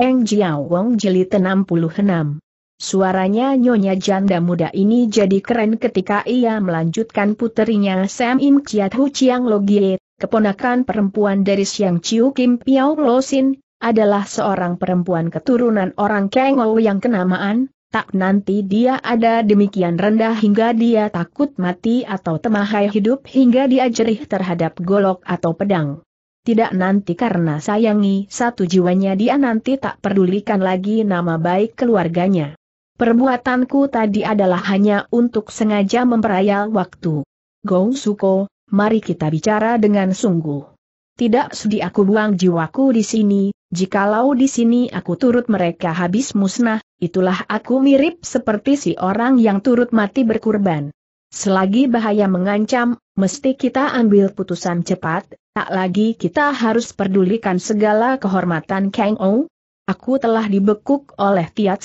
Eng Jiao Wong Jeli 66. Suaranya nyonya janda muda ini jadi keren ketika ia melanjutkan puterinya Sam Im Chiat Hu Chiang Logie, keponakan perempuan dari Siang Chiu Kim Piao Lo Sin, adalah seorang perempuan keturunan orang Ou yang kenamaan, tak nanti dia ada demikian rendah hingga dia takut mati atau temahai hidup hingga dia jerih terhadap golok atau pedang tidak nanti karena sayangi satu jiwanya dia nanti tak pedulikan lagi nama baik keluarganya. Perbuatanku tadi adalah hanya untuk sengaja memperayal waktu. Gong Suko, mari kita bicara dengan sungguh. Tidak sudi aku buang jiwaku di sini, jikalau di sini aku turut mereka habis musnah, itulah aku mirip seperti si orang yang turut mati berkurban. Selagi bahaya mengancam, mesti kita ambil putusan cepat, Tak lagi kita harus pedulikan segala kehormatan Kang Ou. Aku telah dibekuk oleh Tiat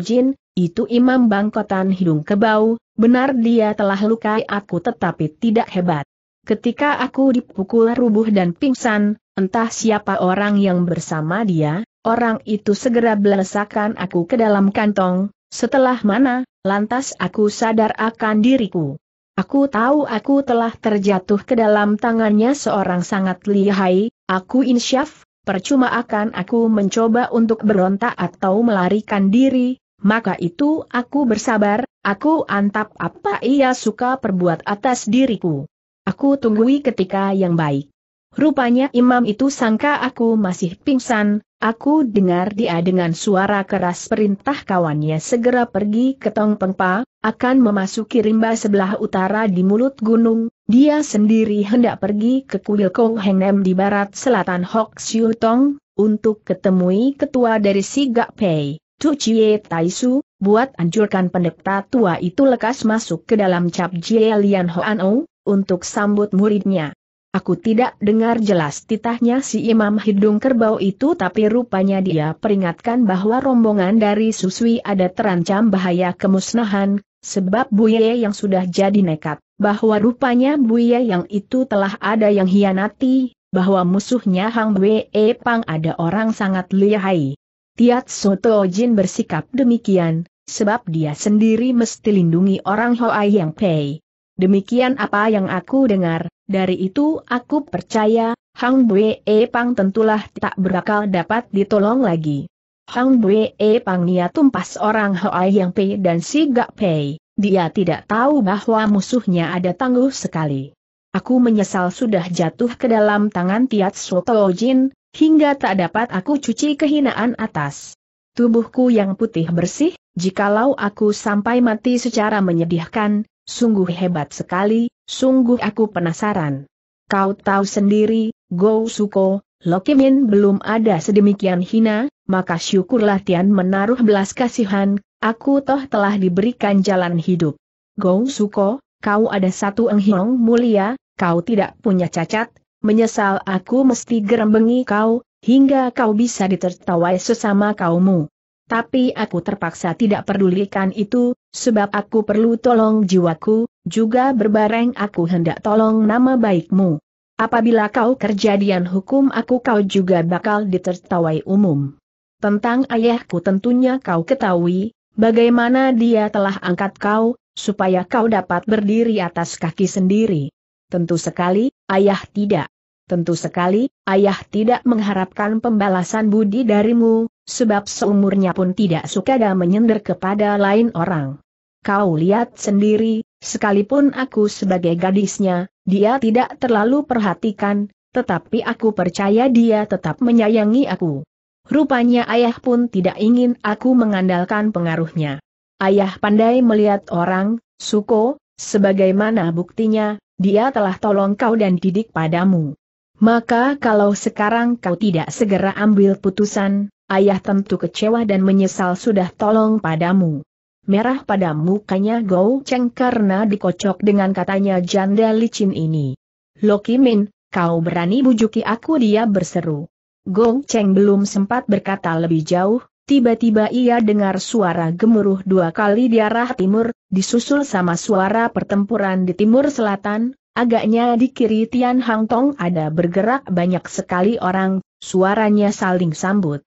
Jin, itu imam bangkotan hidung kebau, benar dia telah lukai aku tetapi tidak hebat. Ketika aku dipukul rubuh dan pingsan, entah siapa orang yang bersama dia, orang itu segera belesakan aku ke dalam kantong, setelah mana, lantas aku sadar akan diriku. Aku tahu aku telah terjatuh ke dalam tangannya seorang sangat lihai, aku insyaf, percuma akan aku mencoba untuk berontak atau melarikan diri, maka itu aku bersabar, aku antap apa ia suka perbuat atas diriku. Aku tunggui ketika yang baik. Rupanya imam itu sangka aku masih pingsan, aku dengar dia dengan suara keras perintah kawannya segera pergi ke Tong Pengpa, akan memasuki rimba sebelah utara di mulut gunung, dia sendiri hendak pergi ke kuil Kong Hengnem di barat selatan Hok Siu Tong, untuk ketemui ketua dari Sigak Pei, Tu Chie Taisu, buat anjurkan pendekta tua itu lekas masuk ke dalam cap Jie Lian Hoan O, untuk sambut muridnya. Aku tidak dengar jelas titahnya si imam hidung kerbau itu tapi rupanya dia peringatkan bahwa rombongan dari Suswi ada terancam bahaya kemusnahan, sebab Buye yang sudah jadi nekat, bahwa rupanya Buye yang itu telah ada yang hianati, bahwa musuhnya Hang Buye Pang ada orang sangat lihai. Tiat Soto Jin bersikap demikian, sebab dia sendiri mesti lindungi orang Hoa Yang Pei. Demikian apa yang aku dengar, dari itu aku percaya, Hang Bue e Pang tentulah tak berakal dapat ditolong lagi. Hang Bue e Pang niat tumpas orang Hoai Yang Pei dan Si Gak Pei, dia tidak tahu bahwa musuhnya ada tangguh sekali. Aku menyesal sudah jatuh ke dalam tangan Tiat Soto Jin, hingga tak dapat aku cuci kehinaan atas tubuhku yang putih bersih, jikalau aku sampai mati secara menyedihkan, sungguh hebat sekali, sungguh aku penasaran. Kau tahu sendiri, Go Suko, Lokimin belum ada sedemikian hina, maka syukurlah Tian menaruh belas kasihan, aku toh telah diberikan jalan hidup. Go Suko, kau ada satu enghiong mulia, kau tidak punya cacat, menyesal aku mesti gerembengi kau, hingga kau bisa ditertawai sesama kaummu tapi aku terpaksa tidak pedulikan itu, sebab aku perlu tolong jiwaku, juga berbareng aku hendak tolong nama baikmu. Apabila kau kerjadian hukum aku kau juga bakal ditertawai umum. Tentang ayahku tentunya kau ketahui, bagaimana dia telah angkat kau, supaya kau dapat berdiri atas kaki sendiri. Tentu sekali, ayah tidak. Tentu sekali, ayah tidak mengharapkan pembalasan budi darimu, sebab seumurnya pun tidak suka dan menyender kepada lain orang. Kau lihat sendiri, sekalipun aku sebagai gadisnya, dia tidak terlalu perhatikan, tetapi aku percaya dia tetap menyayangi aku. Rupanya ayah pun tidak ingin aku mengandalkan pengaruhnya. Ayah pandai melihat orang, Suko, sebagaimana buktinya, dia telah tolong kau dan didik padamu. Maka kalau sekarang kau tidak segera ambil putusan, ayah tentu kecewa dan menyesal sudah tolong padamu. Merah pada mukanya Gou Cheng karena dikocok dengan katanya janda licin ini. Loki Min, kau berani bujuki aku dia berseru. Gou Cheng belum sempat berkata lebih jauh, tiba-tiba ia dengar suara gemuruh dua kali di arah timur, disusul sama suara pertempuran di timur selatan, Agaknya di kiri Tian Hang Tong ada bergerak banyak sekali orang, suaranya saling sambut.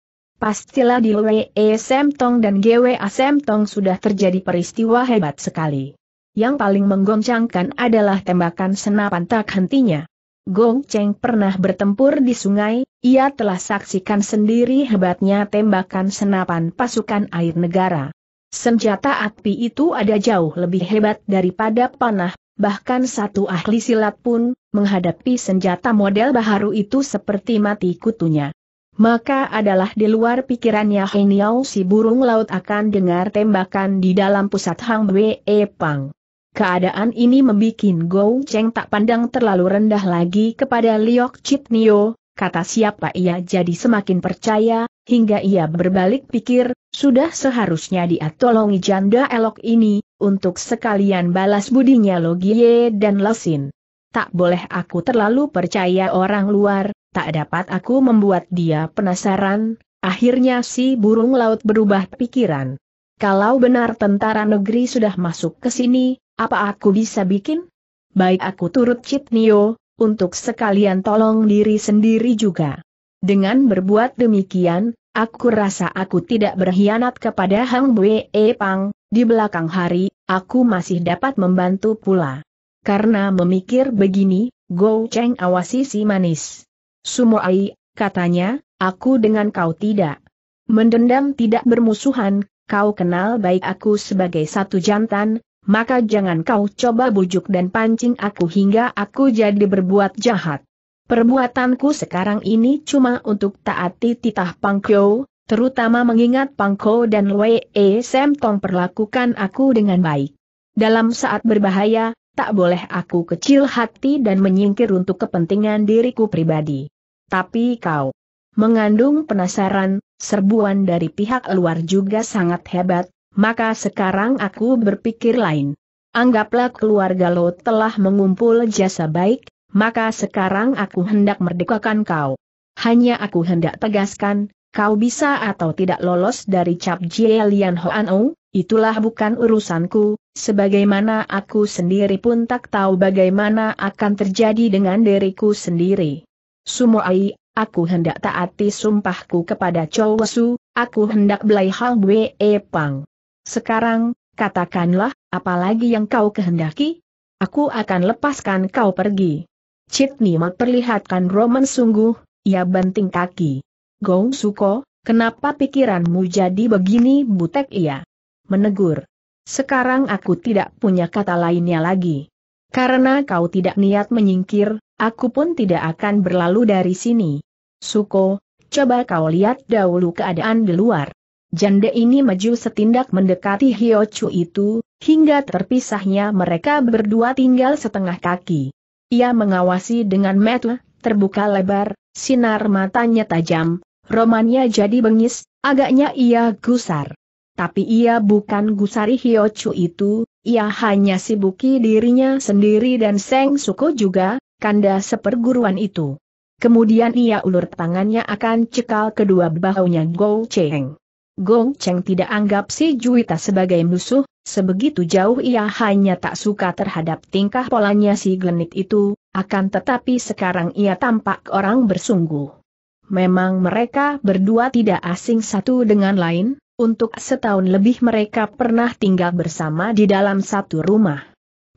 Pastilah di Lwe Semtong dan gwe Semtong sudah terjadi peristiwa hebat sekali. Yang paling menggoncangkan adalah tembakan senapan tak hentinya. Gong Cheng pernah bertempur di sungai, ia telah saksikan sendiri hebatnya tembakan senapan pasukan air negara. Senjata api itu ada jauh lebih hebat daripada panah, bahkan satu ahli silat pun, menghadapi senjata model baharu itu seperti mati kutunya maka adalah di luar pikirannya Heniao si burung laut akan dengar tembakan di dalam pusat Hang Bwe Pang. Keadaan ini membuat Gou Cheng tak pandang terlalu rendah lagi kepada Liok Chit Nio, kata siapa ia jadi semakin percaya, hingga ia berbalik pikir, sudah seharusnya dia tolongi janda elok ini, untuk sekalian balas budinya Logie dan Lesin tak boleh aku terlalu percaya orang luar, tak dapat aku membuat dia penasaran, akhirnya si burung laut berubah pikiran. Kalau benar tentara negeri sudah masuk ke sini, apa aku bisa bikin? Baik aku turut Citnio, untuk sekalian tolong diri sendiri juga. Dengan berbuat demikian, aku rasa aku tidak berkhianat kepada Hang Bue Pang, di belakang hari, aku masih dapat membantu pula. Karena memikir begini, Go Cheng awasi si manis. Sumoai, katanya, aku dengan kau tidak. Mendendam tidak bermusuhan, kau kenal baik aku sebagai satu jantan, maka jangan kau coba bujuk dan pancing aku hingga aku jadi berbuat jahat. Perbuatanku sekarang ini cuma untuk taati titah Pangkyo, terutama mengingat Pangko dan Wei Tong perlakukan aku dengan baik. Dalam saat berbahaya, tak boleh aku kecil hati dan menyingkir untuk kepentingan diriku pribadi. Tapi kau mengandung penasaran, serbuan dari pihak luar juga sangat hebat, maka sekarang aku berpikir lain. Anggaplah keluarga Lo telah mengumpul jasa baik, maka sekarang aku hendak merdekakan kau. Hanya aku hendak tegaskan, kau bisa atau tidak lolos dari cap Jie Lian Hoan itulah bukan urusanku, sebagaimana aku sendiri pun tak tahu bagaimana akan terjadi dengan diriku sendiri. Sumoai, aku hendak taati sumpahku kepada Chowesu, aku hendak belai hal Wee e Pang. Sekarang, katakanlah, apalagi yang kau kehendaki? Aku akan lepaskan kau pergi. Cip Nima perlihatkan Roman sungguh, ia banting kaki. Gong Suko, kenapa pikiranmu jadi begini butek ia? menegur. Sekarang aku tidak punya kata lainnya lagi. Karena kau tidak niat menyingkir, aku pun tidak akan berlalu dari sini. Suko, coba kau lihat dahulu keadaan di luar. Janda ini maju setindak mendekati Hiochu itu, hingga terpisahnya mereka berdua tinggal setengah kaki. Ia mengawasi dengan mata terbuka lebar, sinar matanya tajam, romannya jadi bengis, agaknya ia gusar. Tapi ia bukan Gusari Hiochu itu, ia hanya sibuki dirinya sendiri dan Seng Suko juga, kanda seperguruan itu. Kemudian ia ulur tangannya akan cekal kedua bahunya Go Cheng. Go Cheng tidak anggap si Juita sebagai musuh, sebegitu jauh ia hanya tak suka terhadap tingkah polanya si Glenit itu, akan tetapi sekarang ia tampak orang bersungguh. Memang mereka berdua tidak asing satu dengan lain, untuk setahun lebih mereka pernah tinggal bersama di dalam satu rumah.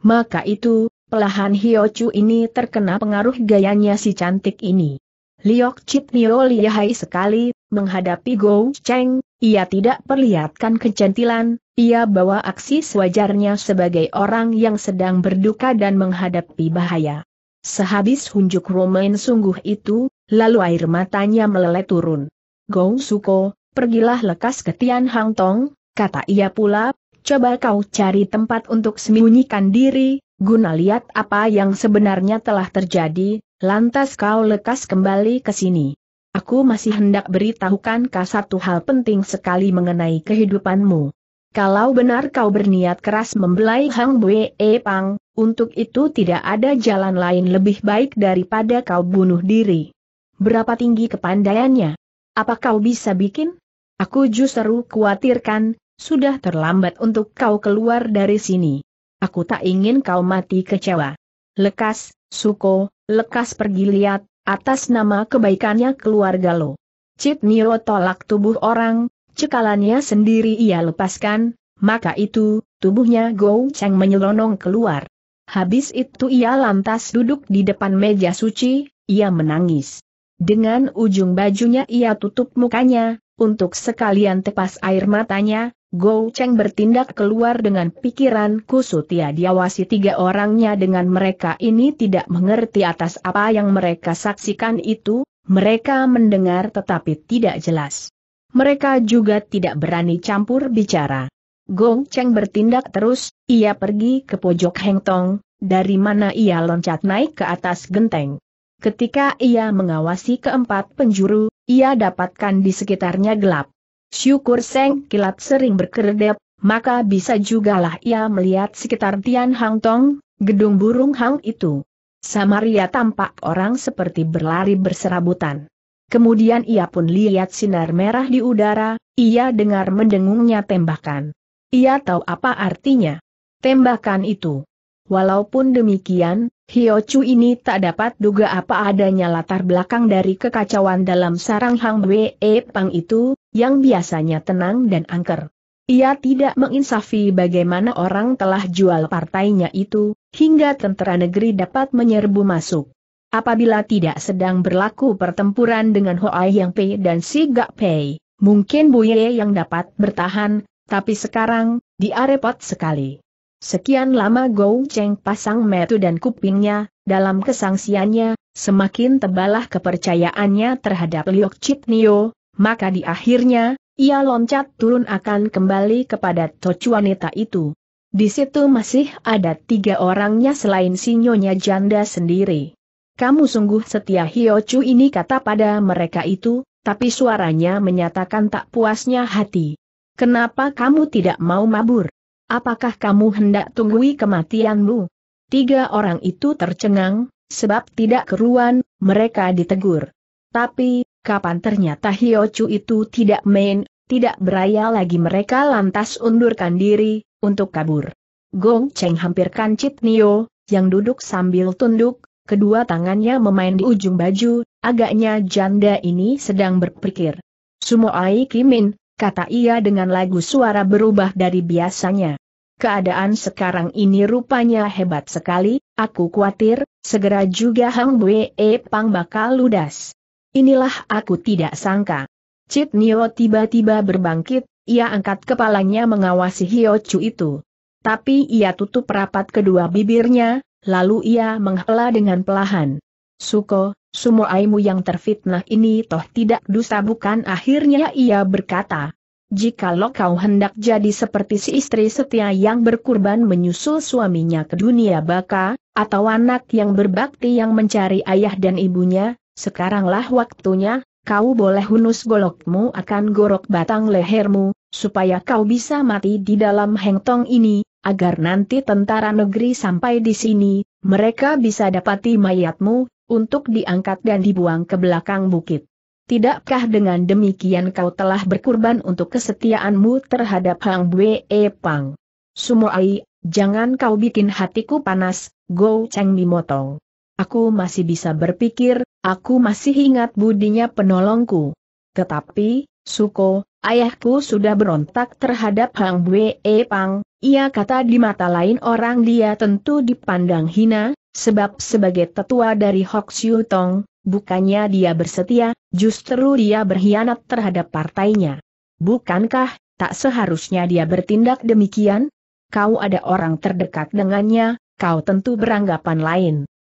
Maka itu, pelahan Chu ini terkena pengaruh gayanya si cantik ini. Liok Chit Nio lihai sekali, menghadapi Go Cheng, ia tidak perlihatkan kecantilan, ia bawa aksi sewajarnya sebagai orang yang sedang berduka dan menghadapi bahaya. Sehabis hunjuk romain sungguh itu, lalu air matanya meleleh turun. Gong Suko, pergilah lekas ke Tian Hang Tong, kata ia pula, coba kau cari tempat untuk sembunyikan diri, guna lihat apa yang sebenarnya telah terjadi, lantas kau lekas kembali ke sini. Aku masih hendak beritahukan kau satu hal penting sekali mengenai kehidupanmu. Kalau benar kau berniat keras membelai Hang Bue Pang, untuk itu tidak ada jalan lain lebih baik daripada kau bunuh diri. Berapa tinggi kepandaiannya? Apa kau bisa bikin? Aku justru khawatirkan, sudah terlambat untuk kau keluar dari sini. Aku tak ingin kau mati kecewa. Lekas, Suko, lekas pergi lihat, atas nama kebaikannya keluarga lo. Cit Niro tolak tubuh orang, cekalannya sendiri ia lepaskan, maka itu, tubuhnya Gou Cheng menyelonong keluar. Habis itu ia lantas duduk di depan meja suci, ia menangis. Dengan ujung bajunya ia tutup mukanya, untuk sekalian tepas air matanya, Go Cheng bertindak keluar dengan pikiran kusut ia diawasi tiga orangnya dengan mereka ini tidak mengerti atas apa yang mereka saksikan itu, mereka mendengar tetapi tidak jelas. Mereka juga tidak berani campur bicara. Gong Cheng bertindak terus, ia pergi ke pojok Heng Tong, dari mana ia loncat naik ke atas genteng. Ketika ia mengawasi keempat penjuru, ia dapatkan di sekitarnya gelap. Syukur Seng Kilat sering berkedip, maka bisa jugalah ia melihat sekitar Tian Hang Tong, gedung burung hang itu. Samaria tampak orang seperti berlari berserabutan. Kemudian ia pun lihat sinar merah di udara, ia dengar mendengungnya tembakan. Ia tahu apa artinya. Tembakan itu. Walaupun demikian, Hyo-chu ini tak dapat duga apa adanya latar belakang dari kekacauan dalam sarang Hang Wei Pang itu, yang biasanya tenang dan angker. Ia tidak menginsafi bagaimana orang telah jual partainya itu, hingga tentara negeri dapat menyerbu masuk. Apabila tidak sedang berlaku pertempuran dengan Hoa Yang Pei dan Si Gak Pei, mungkin Buye yang dapat bertahan, tapi sekarang, dia repot sekali. Sekian lama Gou Cheng pasang metu dan kupingnya, dalam kesangsiannya, semakin tebalah kepercayaannya terhadap Liok Chit Nio, maka di akhirnya, ia loncat turun akan kembali kepada Tocu wanita itu. Di situ masih ada tiga orangnya selain sinyonya janda sendiri. Kamu sungguh setia Chu ini kata pada mereka itu, tapi suaranya menyatakan tak puasnya hati. Kenapa kamu tidak mau mabur? Apakah kamu hendak tunggui kematianmu? Tiga orang itu tercengang, sebab tidak keruan, mereka ditegur. Tapi, kapan ternyata Hiocu itu tidak main, tidak beraya lagi mereka lantas undurkan diri, untuk kabur. Gong Cheng hampir kancit Nio, yang duduk sambil tunduk, kedua tangannya memain di ujung baju, agaknya janda ini sedang berpikir. Sumo Ai Kimin, kata ia dengan lagu suara berubah dari biasanya. Keadaan sekarang ini rupanya hebat sekali, aku khawatir, segera juga Hang Bwe Pang bakal ludas. Inilah aku tidak sangka. Cit Nio tiba-tiba berbangkit, ia angkat kepalanya mengawasi Hio Chu itu. Tapi ia tutup rapat kedua bibirnya, lalu ia menghela dengan pelahan. Suko, semua aimu yang terfitnah ini toh tidak dusta bukan akhirnya ia berkata. Jikalau kau hendak jadi seperti si istri setia yang berkurban menyusul suaminya ke dunia baka, atau anak yang berbakti yang mencari ayah dan ibunya, sekaranglah waktunya, kau boleh hunus golokmu akan gorok batang lehermu, supaya kau bisa mati di dalam hengtong ini, agar nanti tentara negeri sampai di sini, mereka bisa dapati mayatmu, untuk diangkat dan dibuang ke belakang bukit. Tidakkah dengan demikian kau telah berkurban untuk kesetiaanmu terhadap Hang Bue e Pang? Sumoai, jangan kau bikin hatiku panas, Go Cheng motong. Aku masih bisa berpikir, aku masih ingat budinya penolongku. Tetapi, Suko, ayahku sudah berontak terhadap Hang Bue e Pang, ia kata di mata lain orang dia tentu dipandang hina, Sebab sebagai tetua dari Hok Siu Tong, bukannya dia bersetia, justru dia berkhianat terhadap partainya. Bukankah, tak seharusnya dia bertindak demikian? Kau ada orang terdekat dengannya, kau tentu beranggapan lain.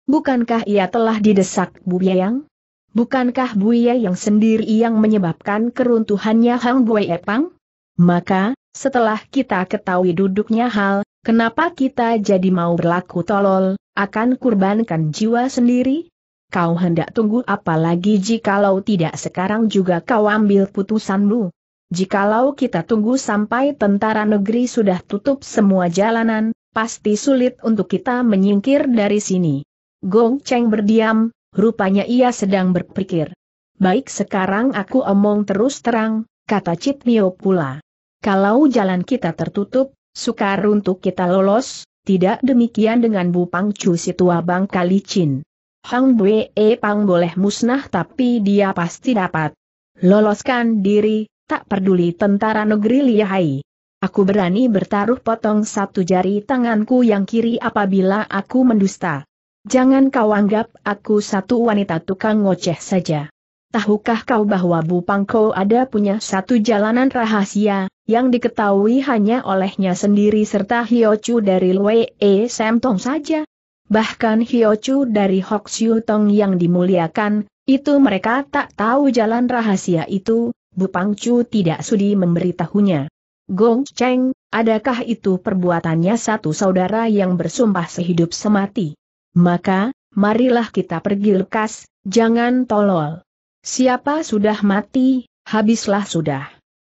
Bukankah ia telah didesak Bu Yang? Bukankah Bu Yang sendiri yang menyebabkan keruntuhannya Hang Bu Epang? Maka, setelah kita ketahui duduknya hal, kenapa kita jadi mau berlaku tolol, akan kurbankan jiwa sendiri? Kau hendak tunggu apalagi jikalau tidak sekarang juga kau ambil putusanmu? Jikalau kita tunggu sampai tentara negeri sudah tutup semua jalanan, pasti sulit untuk kita menyingkir dari sini. Gong Cheng berdiam, rupanya ia sedang berpikir. Baik sekarang aku omong terus terang, kata Mio pula. Kalau jalan kita tertutup, sukar untuk kita lolos, tidak demikian dengan Bu Pangcu si tua bangka licin. Hang Bwe e Pang boleh musnah tapi dia pasti dapat. Loloskan diri, tak peduli tentara negeri Liahai. Aku berani bertaruh potong satu jari tanganku yang kiri apabila aku mendusta. Jangan kau anggap aku satu wanita tukang ngoceh saja. Tahukah kau bahwa Bu Pangko ada punya satu jalanan rahasia, yang diketahui hanya olehnya sendiri serta Hiochu dari Wei E Samtong saja. Bahkan Hiochu dari Siu Tong yang dimuliakan, itu mereka tak tahu jalan rahasia itu, Bu Bupangcu tidak sudi memberitahunya. Gong Cheng, adakah itu perbuatannya satu saudara yang bersumpah sehidup semati? Maka, marilah kita pergi lekas, jangan tolol. Siapa sudah mati, habislah sudah.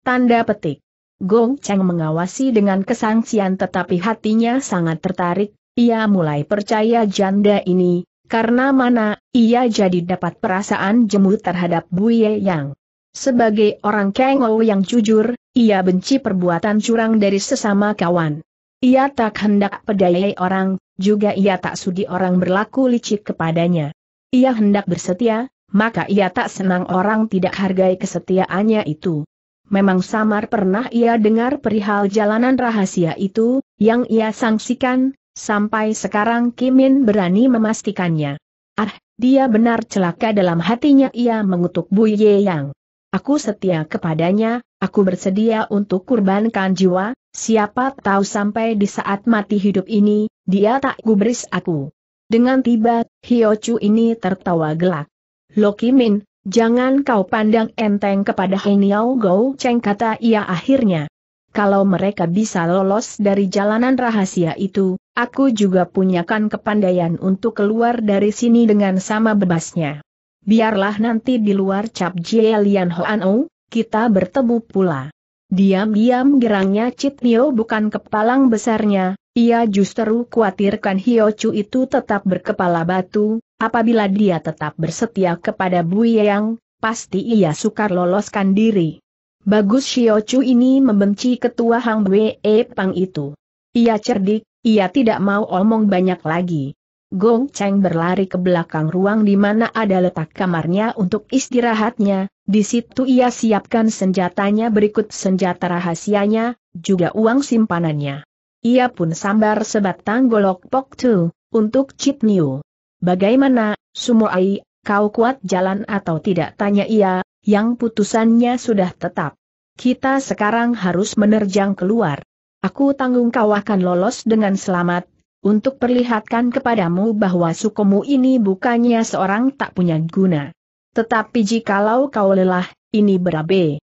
Tanda petik. Gong Cheng mengawasi dengan kesangsian tetapi hatinya sangat tertarik, ia mulai percaya janda ini, karena mana, ia jadi dapat perasaan jemu terhadap Buye Yang. Sebagai orang Kengou yang jujur, ia benci perbuatan curang dari sesama kawan. Ia tak hendak pedayai orang, juga ia tak sudi orang berlaku licik kepadanya. Ia hendak bersetia, maka ia tak senang orang tidak hargai kesetiaannya itu memang samar pernah ia dengar perihal jalanan rahasia itu, yang ia sangsikan, sampai sekarang Kimin berani memastikannya. Ah, dia benar celaka dalam hatinya ia mengutuk Bu Ye Yang. Aku setia kepadanya, aku bersedia untuk kurbankan jiwa, siapa tahu sampai di saat mati hidup ini, dia tak gubris aku. Dengan tiba, Hyo Chu ini tertawa gelak. Lo Min. Jangan kau pandang enteng kepada Heniao Gou Cheng kata ia akhirnya. Kalau mereka bisa lolos dari jalanan rahasia itu, aku juga punyakan kepandaian untuk keluar dari sini dengan sama bebasnya. Biarlah nanti di luar cap Jie Lian Hoan kita bertemu pula. Diam-diam gerangnya Citnio bukan kepalang besarnya, ia justru khawatirkan Hiochu itu tetap berkepala batu, apabila dia tetap bersetia kepada Yang, pasti ia sukar loloskan diri. Bagus Hiochu ini membenci ketua Hang E Pang itu. Ia cerdik, ia tidak mau omong banyak lagi. Gong Cheng berlari ke belakang ruang di mana ada letak kamarnya untuk istirahatnya, di situ ia siapkan senjatanya berikut senjata rahasianya, juga uang simpanannya. Ia pun sambar sebatang golok pok tu, untuk Chip Niu. Bagaimana, Sumoai, kau kuat jalan atau tidak tanya ia, yang putusannya sudah tetap. Kita sekarang harus menerjang keluar. Aku tanggung kau akan lolos dengan selamat, untuk perlihatkan kepadamu bahwa sukumu ini bukannya seorang tak punya guna. Tetapi jikalau kau lelah, ini berabe.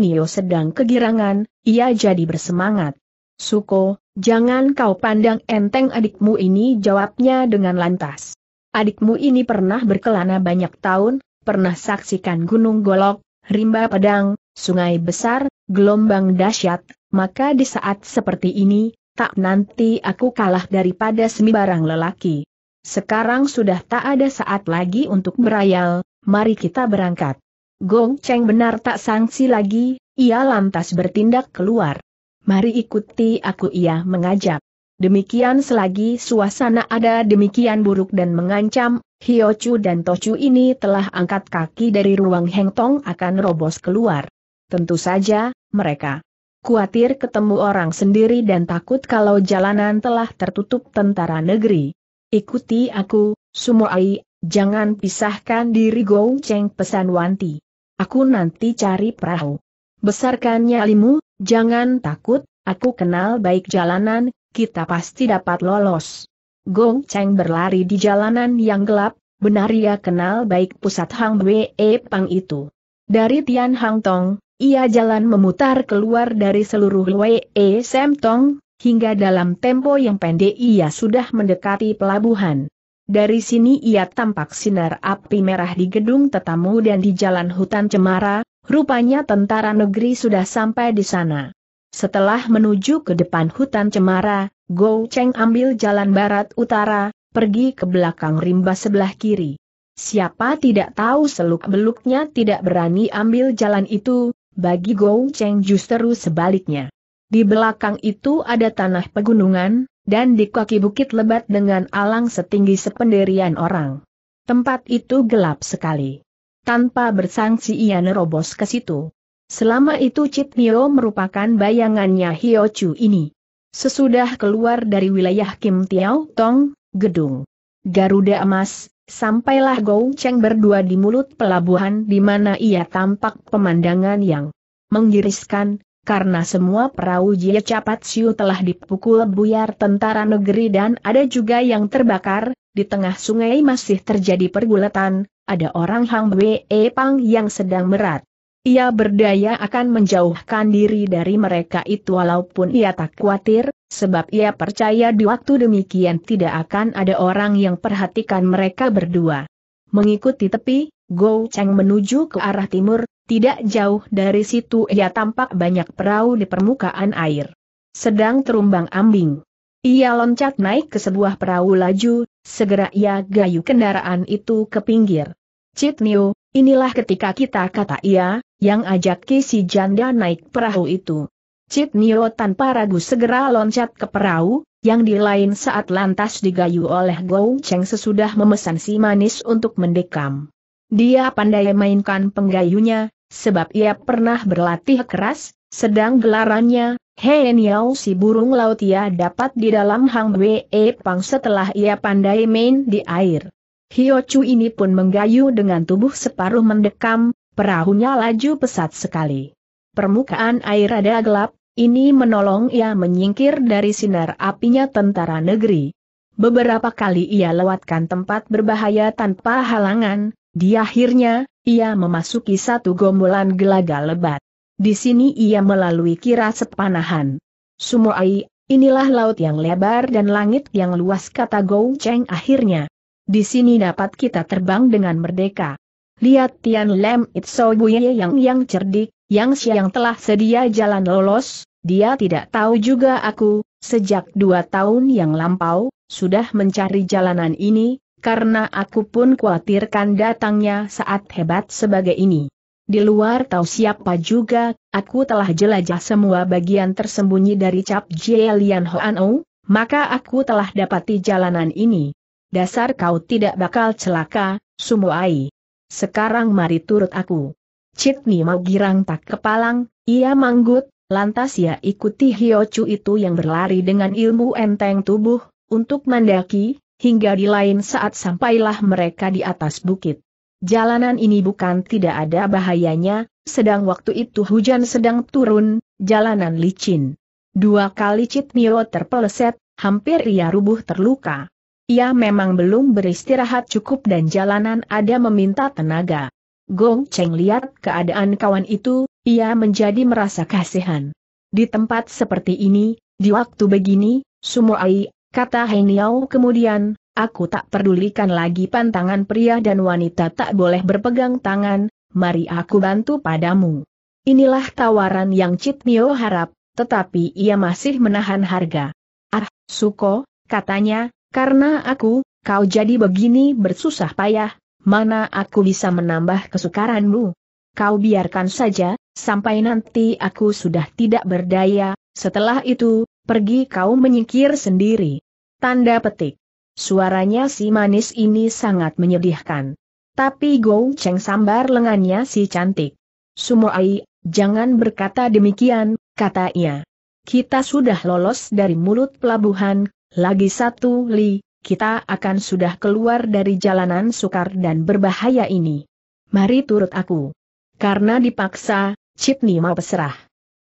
Niu sedang kegirangan, ia jadi bersemangat. Suko, jangan kau pandang enteng adikmu ini jawabnya dengan lantas. Adikmu ini pernah berkelana banyak tahun, pernah saksikan gunung golok, rimba pedang, sungai besar, gelombang dahsyat, maka di saat seperti ini, tak nanti aku kalah daripada sembarang lelaki. Sekarang sudah tak ada saat lagi untuk berayal, mari kita berangkat. Gong Cheng benar tak sangsi lagi, ia lantas bertindak keluar mari ikuti aku ia mengajak. Demikian selagi suasana ada demikian buruk dan mengancam, Hiochu dan Tochu ini telah angkat kaki dari ruang hengtong akan robos keluar. Tentu saja, mereka khawatir ketemu orang sendiri dan takut kalau jalanan telah tertutup tentara negeri. Ikuti aku, Sumoai, jangan pisahkan diri Gou Cheng pesan Wanti. Aku nanti cari perahu. Besarkan nyalimu, Jangan takut, aku kenal baik jalanan, kita pasti dapat lolos. Gong Cheng berlari di jalanan yang gelap, benar ia kenal baik pusat Hang Wei Pang itu. Dari Tian Hang Tong, ia jalan memutar keluar dari seluruh Wei Sem Tong, hingga dalam tempo yang pendek ia sudah mendekati pelabuhan. Dari sini ia tampak sinar api merah di gedung tetamu dan di jalan hutan cemara, Rupanya tentara negeri sudah sampai di sana. Setelah menuju ke depan hutan cemara, Gou Cheng ambil jalan barat utara, pergi ke belakang rimba sebelah kiri. Siapa tidak tahu seluk-beluknya tidak berani ambil jalan itu, bagi Gou Cheng justru sebaliknya. Di belakang itu ada tanah pegunungan, dan di kaki bukit lebat dengan alang setinggi sependerian orang. Tempat itu gelap sekali. Tanpa bersangsi ia nerobos ke situ. Selama itu Cit Nio merupakan bayangannya Hio Chu ini. Sesudah keluar dari wilayah Kim Tiao Tong, gedung Garuda Emas, sampailah Gou Cheng berdua di mulut pelabuhan di mana ia tampak pemandangan yang menggiriskan, karena semua perahu Jia Capat Siu telah dipukul buyar tentara negeri dan ada juga yang terbakar, di tengah sungai masih terjadi pergulatan, ada orang Hang Wei Pang yang sedang merat. Ia berdaya akan menjauhkan diri dari mereka itu walaupun ia tak khawatir, sebab ia percaya di waktu demikian tidak akan ada orang yang perhatikan mereka berdua. Mengikuti tepi, Go Cheng menuju ke arah timur, tidak jauh dari situ ia tampak banyak perahu di permukaan air. Sedang terumbang ambing. Ia loncat naik ke sebuah perahu laju, segera ia gayu kendaraan itu ke pinggir. Cit Niu, inilah ketika kita kata ia, yang ajak si janda naik perahu itu. Cit Niu tanpa ragu segera loncat ke perahu, yang di lain saat lantas digayu oleh Gou Cheng sesudah memesan si manis untuk mendekam. Dia pandai mainkan penggayunya, sebab ia pernah berlatih keras, sedang gelarannya, Hei Niao si burung laut ia dapat di dalam Hang Wei Pang setelah ia pandai main di air. Hio Chu ini pun menggayu dengan tubuh separuh mendekam, perahunya laju pesat sekali. Permukaan air ada gelap, ini menolong ia menyingkir dari sinar apinya tentara negeri. Beberapa kali ia lewatkan tempat berbahaya tanpa halangan, di akhirnya, ia memasuki satu gombolan gelaga lebat. Di sini ia melalui kira sepanahan. Sumoai, inilah laut yang lebar dan langit yang luas kata Gou Cheng akhirnya. Di sini dapat kita terbang dengan merdeka. Lihat Tian Lem Itso Buye yang yang cerdik, yang siang telah sedia jalan lolos, dia tidak tahu juga aku, sejak dua tahun yang lampau, sudah mencari jalanan ini, karena aku pun khawatirkan datangnya saat hebat sebagai ini. Di luar tahu siapa juga, aku telah jelajah semua bagian tersembunyi dari cap Jielian Hoanou, maka aku telah dapati jalanan ini. Dasar kau tidak bakal celaka, Sumuai. Sekarang mari turut aku. Citni mau girang tak kepalang, ia manggut, lantas ia ikuti Hiochu itu yang berlari dengan ilmu enteng tubuh, untuk mendaki, hingga di lain saat sampailah mereka di atas bukit. Jalanan ini bukan tidak ada bahayanya, sedang waktu itu hujan sedang turun, jalanan licin. Dua kali Citnio terpeleset, hampir ia rubuh terluka. Ia memang belum beristirahat cukup dan jalanan ada meminta tenaga. Gong Cheng lihat keadaan kawan itu, ia menjadi merasa kasihan. Di tempat seperti ini, di waktu begini, Sumoai, kata Heng Niao kemudian, Aku tak pedulikan lagi pantangan pria dan wanita tak boleh berpegang tangan, mari aku bantu padamu. Inilah tawaran yang Citmio harap, tetapi ia masih menahan harga. Ah, Suko, katanya, karena aku, kau jadi begini bersusah payah, mana aku bisa menambah kesukaranmu? Kau biarkan saja, sampai nanti aku sudah tidak berdaya, setelah itu, pergi kau menyingkir sendiri. Tanda petik. Suaranya si manis ini sangat menyedihkan. Tapi Gou Cheng sambar lengannya si cantik. Sumoai, jangan berkata demikian, kata ia. Kita sudah lolos dari mulut pelabuhan, lagi satu li, kita akan sudah keluar dari jalanan sukar dan berbahaya ini. Mari turut aku. Karena dipaksa, Cipni mau peserah.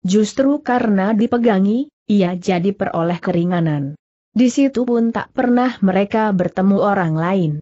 Justru karena dipegangi, ia jadi peroleh keringanan. Di situ pun tak pernah mereka bertemu orang lain.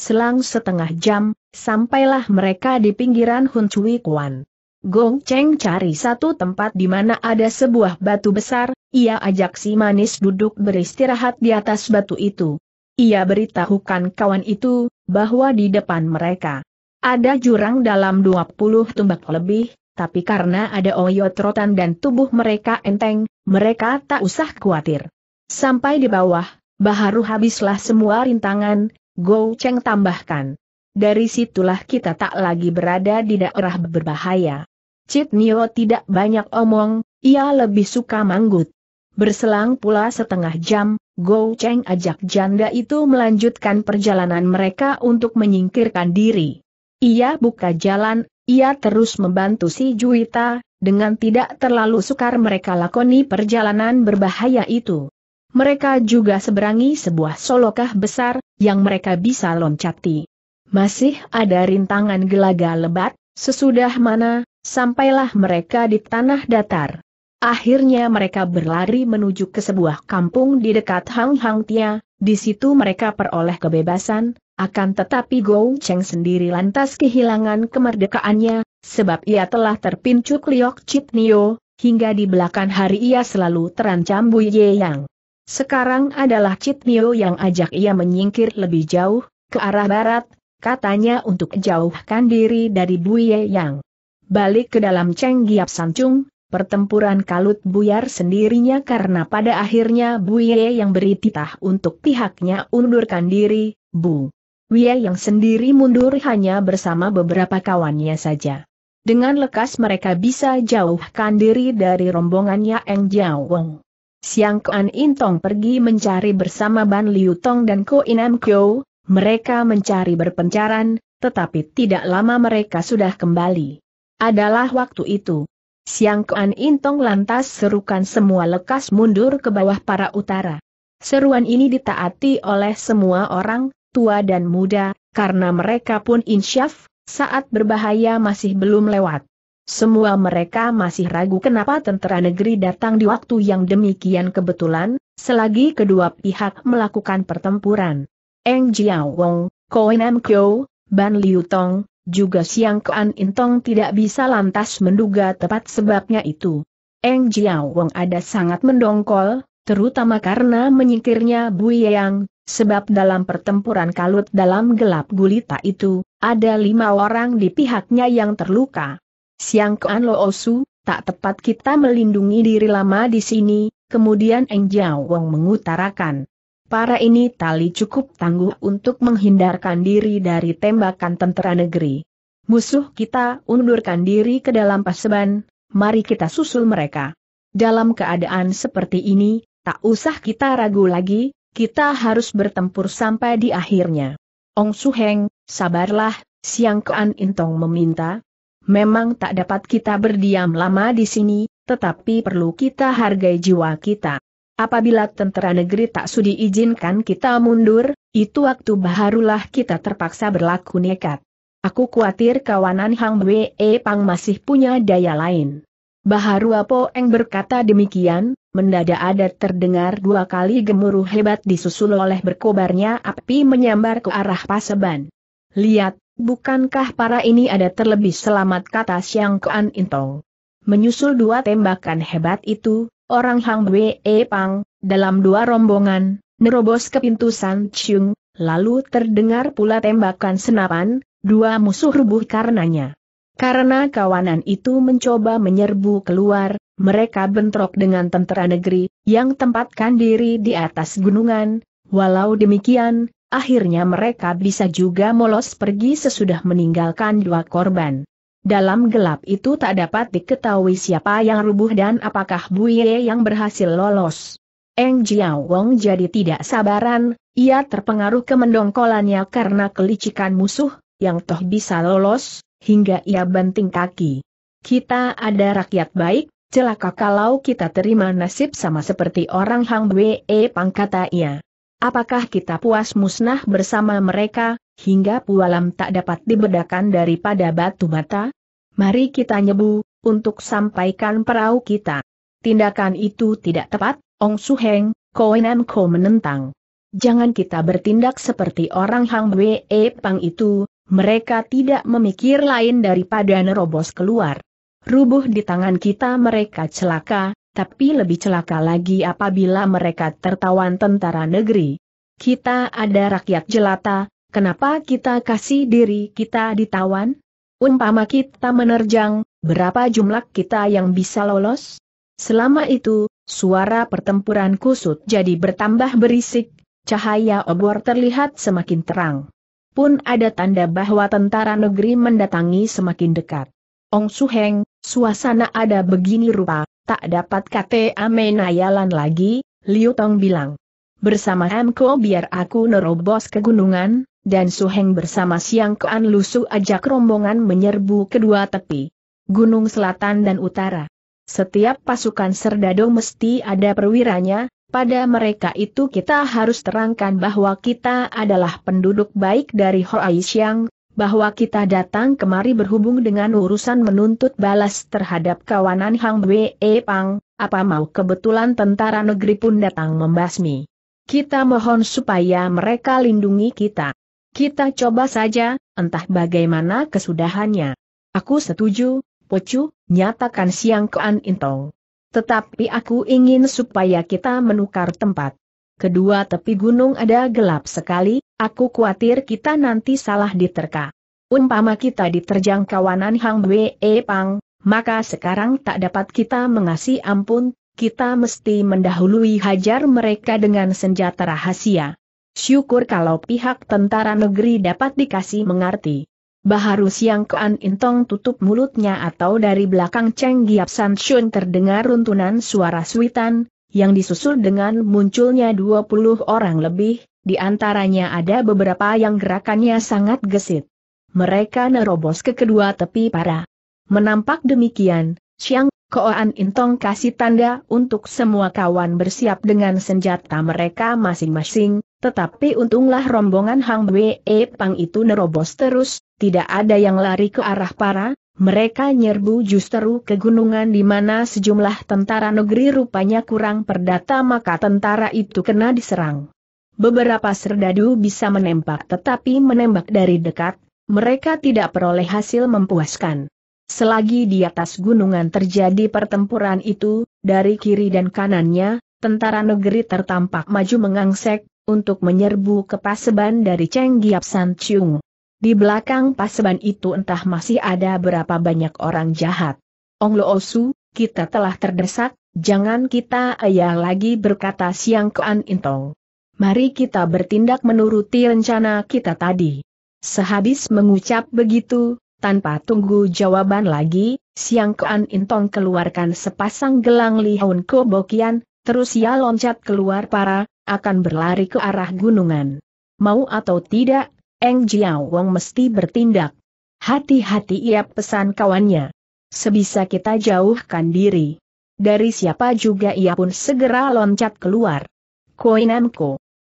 Selang setengah jam, sampailah mereka di pinggiran Hun Cui Kuan. Gong Cheng cari satu tempat di mana ada sebuah batu besar, ia ajak si manis duduk beristirahat di atas batu itu. Ia beritahukan kawan itu, bahwa di depan mereka ada jurang dalam 20 tumbak lebih, tapi karena ada oyot rotan dan tubuh mereka enteng, mereka tak usah khawatir. Sampai di bawah, Baharu habislah semua rintangan, Go Cheng tambahkan. Dari situlah kita tak lagi berada di daerah berbahaya. Cit Nio tidak banyak omong, ia lebih suka manggut. Berselang pula setengah jam, Go Cheng ajak janda itu melanjutkan perjalanan mereka untuk menyingkirkan diri. Ia buka jalan, ia terus membantu si Juita, dengan tidak terlalu sukar mereka lakoni perjalanan berbahaya itu. Mereka juga seberangi sebuah solokah besar, yang mereka bisa loncati. Masih ada rintangan gelaga lebat, sesudah mana, sampailah mereka di tanah datar. Akhirnya mereka berlari menuju ke sebuah kampung di dekat Hang Hang Tia, di situ mereka peroleh kebebasan, akan tetapi Gou Cheng sendiri lantas kehilangan kemerdekaannya, sebab ia telah terpincuk Liok Chip Nio, hingga di belakang hari ia selalu terancam Bu Ye Yang sekarang adalah Mio yang ajak ia menyingkir lebih jauh, ke arah barat, katanya untuk jauhkan diri dari Buye Yang. Balik ke dalam Cheng Giap Sancung, pertempuran kalut buyar sendirinya karena pada akhirnya Buye yang beri titah untuk pihaknya undurkan diri, Bu. Wie yang sendiri mundur hanya bersama beberapa kawannya saja. Dengan lekas mereka bisa jauhkan diri dari rombongannya Eng Wong. Siang Kuan Intong pergi mencari bersama Ban Liu Tong dan Ko Inam Kyo, mereka mencari berpencaran, tetapi tidak lama mereka sudah kembali. Adalah waktu itu. Siang Kuan Intong lantas serukan semua lekas mundur ke bawah para utara. Seruan ini ditaati oleh semua orang, tua dan muda, karena mereka pun insyaf, saat berbahaya masih belum lewat. Semua mereka masih ragu kenapa tentara negeri datang di waktu yang demikian kebetulan, selagi kedua pihak melakukan pertempuran. Eng Jiao Wong, Koen Nam Kyo, Ban Liu Tong, juga Siang Kuan Intong tidak bisa lantas menduga tepat sebabnya itu. Eng Jiao Wong ada sangat mendongkol, terutama karena menyingkirnya Bui Yang, sebab dalam pertempuran kalut dalam gelap gulita itu, ada lima orang di pihaknya yang terluka. Siang Kuan Lo Osu, tak tepat kita melindungi diri lama di sini, kemudian Eng Jiao Wong mengutarakan. Para ini tali cukup tangguh untuk menghindarkan diri dari tembakan tentara negeri. Musuh kita undurkan diri ke dalam paseban, mari kita susul mereka. Dalam keadaan seperti ini, tak usah kita ragu lagi, kita harus bertempur sampai di akhirnya. Ong Suheng, sabarlah, Siang Kuan Intong meminta, Memang tak dapat kita berdiam lama di sini, tetapi perlu kita hargai jiwa kita. Apabila tentara negeri tak sudi izinkan kita mundur, itu waktu baharulah kita terpaksa berlaku nekat. Aku khawatir kawanan Hang Wee Pang masih punya daya lain. Baharu Apo Eng berkata demikian, mendadak ada terdengar dua kali gemuruh hebat disusul oleh berkobarnya api menyambar ke arah paseban. Lihat, Bukankah para ini ada terlebih selamat kata Siang Kuan Intong? Menyusul dua tembakan hebat itu, orang Hang Wei e Pang, dalam dua rombongan, nerobos ke pintu San Chung, lalu terdengar pula tembakan senapan, dua musuh rubuh karenanya. Karena kawanan itu mencoba menyerbu keluar, mereka bentrok dengan tentara negeri, yang tempatkan diri di atas gunungan, walau demikian, akhirnya mereka bisa juga molos pergi sesudah meninggalkan dua korban. Dalam gelap itu tak dapat diketahui siapa yang rubuh dan apakah Buye yang berhasil lolos. Eng Jiao Wong jadi tidak sabaran, ia terpengaruh kemendongkolannya karena kelicikan musuh, yang toh bisa lolos, hingga ia banting kaki. Kita ada rakyat baik, celaka kalau kita terima nasib sama seperti orang Hang Wei pangkata ia. Apakah kita puas musnah bersama mereka, hingga pualam tak dapat dibedakan daripada batu bata? Mari kita nyebu, untuk sampaikan perahu kita. Tindakan itu tidak tepat, Ong Suheng, Koenan Ko menentang. Jangan kita bertindak seperti orang Hang Wee Pang itu, mereka tidak memikir lain daripada nerobos keluar. Rubuh di tangan kita mereka celaka, tapi lebih celaka lagi apabila mereka tertawan tentara negeri. Kita ada rakyat jelata, kenapa kita kasih diri kita ditawan? Umpama kita menerjang, berapa jumlah kita yang bisa lolos? Selama itu, suara pertempuran kusut jadi bertambah berisik, cahaya obor terlihat semakin terang. Pun ada tanda bahwa tentara negeri mendatangi semakin dekat. Ong Suheng, suasana ada begini rupa, Tak dapat kata amenayalan lagi, Liu Tong bilang. Bersama Hamko biar aku nerobos ke gunungan, dan Suheng bersama Siang Kean Lusu ajak rombongan menyerbu kedua tepi. Gunung Selatan dan Utara. Setiap pasukan serdado mesti ada perwiranya, pada mereka itu kita harus terangkan bahwa kita adalah penduduk baik dari Hoai Xiang, bahwa kita datang kemari berhubung dengan urusan menuntut balas terhadap kawanan Hang Wei Pang, apa mau kebetulan tentara negeri pun datang membasmi. Kita mohon supaya mereka lindungi kita. Kita coba saja, entah bagaimana kesudahannya. Aku setuju, Pocu, nyatakan Siang Kuan Intong. Tetapi aku ingin supaya kita menukar tempat kedua tepi gunung ada gelap sekali, aku khawatir kita nanti salah diterka. Umpama kita diterjang kawanan Hang Wei e Pang, maka sekarang tak dapat kita mengasih ampun, kita mesti mendahului hajar mereka dengan senjata rahasia. Syukur kalau pihak tentara negeri dapat dikasih mengerti. Baharu Siang Kuan Intong tutup mulutnya atau dari belakang Cheng Giap San Shun terdengar runtunan suara suitan, yang disusul dengan munculnya 20 orang lebih, di antaranya ada beberapa yang gerakannya sangat gesit. Mereka nerobos ke kedua tepi para. Menampak demikian, siang Koan Intong kasih tanda untuk semua kawan bersiap dengan senjata mereka masing-masing, tetapi untunglah rombongan Hang Wei Pang itu nerobos terus, tidak ada yang lari ke arah para, mereka nyerbu justru ke gunungan di mana sejumlah tentara negeri rupanya kurang perdata maka tentara itu kena diserang. Beberapa serdadu bisa menembak tetapi menembak dari dekat, mereka tidak peroleh hasil mempuaskan. Selagi di atas gunungan terjadi pertempuran itu, dari kiri dan kanannya, tentara negeri tertampak maju mengangsek, untuk menyerbu ke paseban dari Cheng Giap San Chiung. Di belakang paseban itu entah masih ada berapa banyak orang jahat. Ong Lo Osu, kita telah terdesak, jangan kita ayah lagi berkata siang Kuan Intong. Mari kita bertindak menuruti rencana kita tadi. Sehabis mengucap begitu, tanpa tunggu jawaban lagi, Siang Kuan Intong keluarkan sepasang gelang Lihun Kobokian, terus ia loncat keluar para, akan berlari ke arah gunungan. Mau atau tidak, Eng Jiao Wang mesti bertindak. Hati-hati ia pesan kawannya. Sebisa kita jauhkan diri. Dari siapa juga ia pun segera loncat keluar. Ko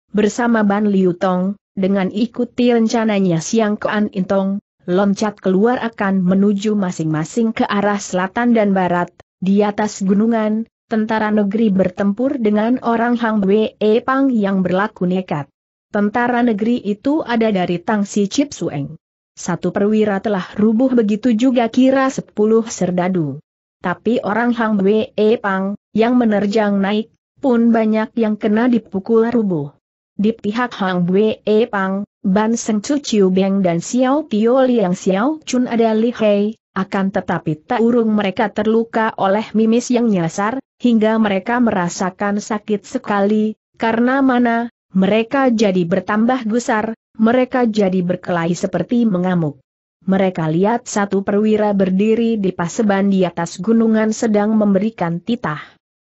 Bersama Ban Liu Tong, dengan ikuti rencananya Siang Koan Intong, loncat keluar akan menuju masing-masing ke arah selatan dan barat, di atas gunungan, tentara negeri bertempur dengan orang Hang Wei Pang yang berlaku nekat. Tentara negeri itu ada dari Tang Si Chip Sueng. Satu perwira telah rubuh begitu juga kira sepuluh serdadu. Tapi orang Hang Wei e Pang, yang menerjang naik, pun banyak yang kena dipukul rubuh. Di pihak Hang Wei e Pang, Ban Seng Chu Chiu Beng dan Xiao Tio Liang Xiao Chun ada Li Hei, akan tetapi tak urung mereka terluka oleh mimis yang nyasar, hingga mereka merasakan sakit sekali, karena mana, mereka jadi bertambah gusar, mereka jadi berkelahi seperti mengamuk. Mereka lihat satu perwira berdiri di paseban di atas gunungan sedang memberikan titah.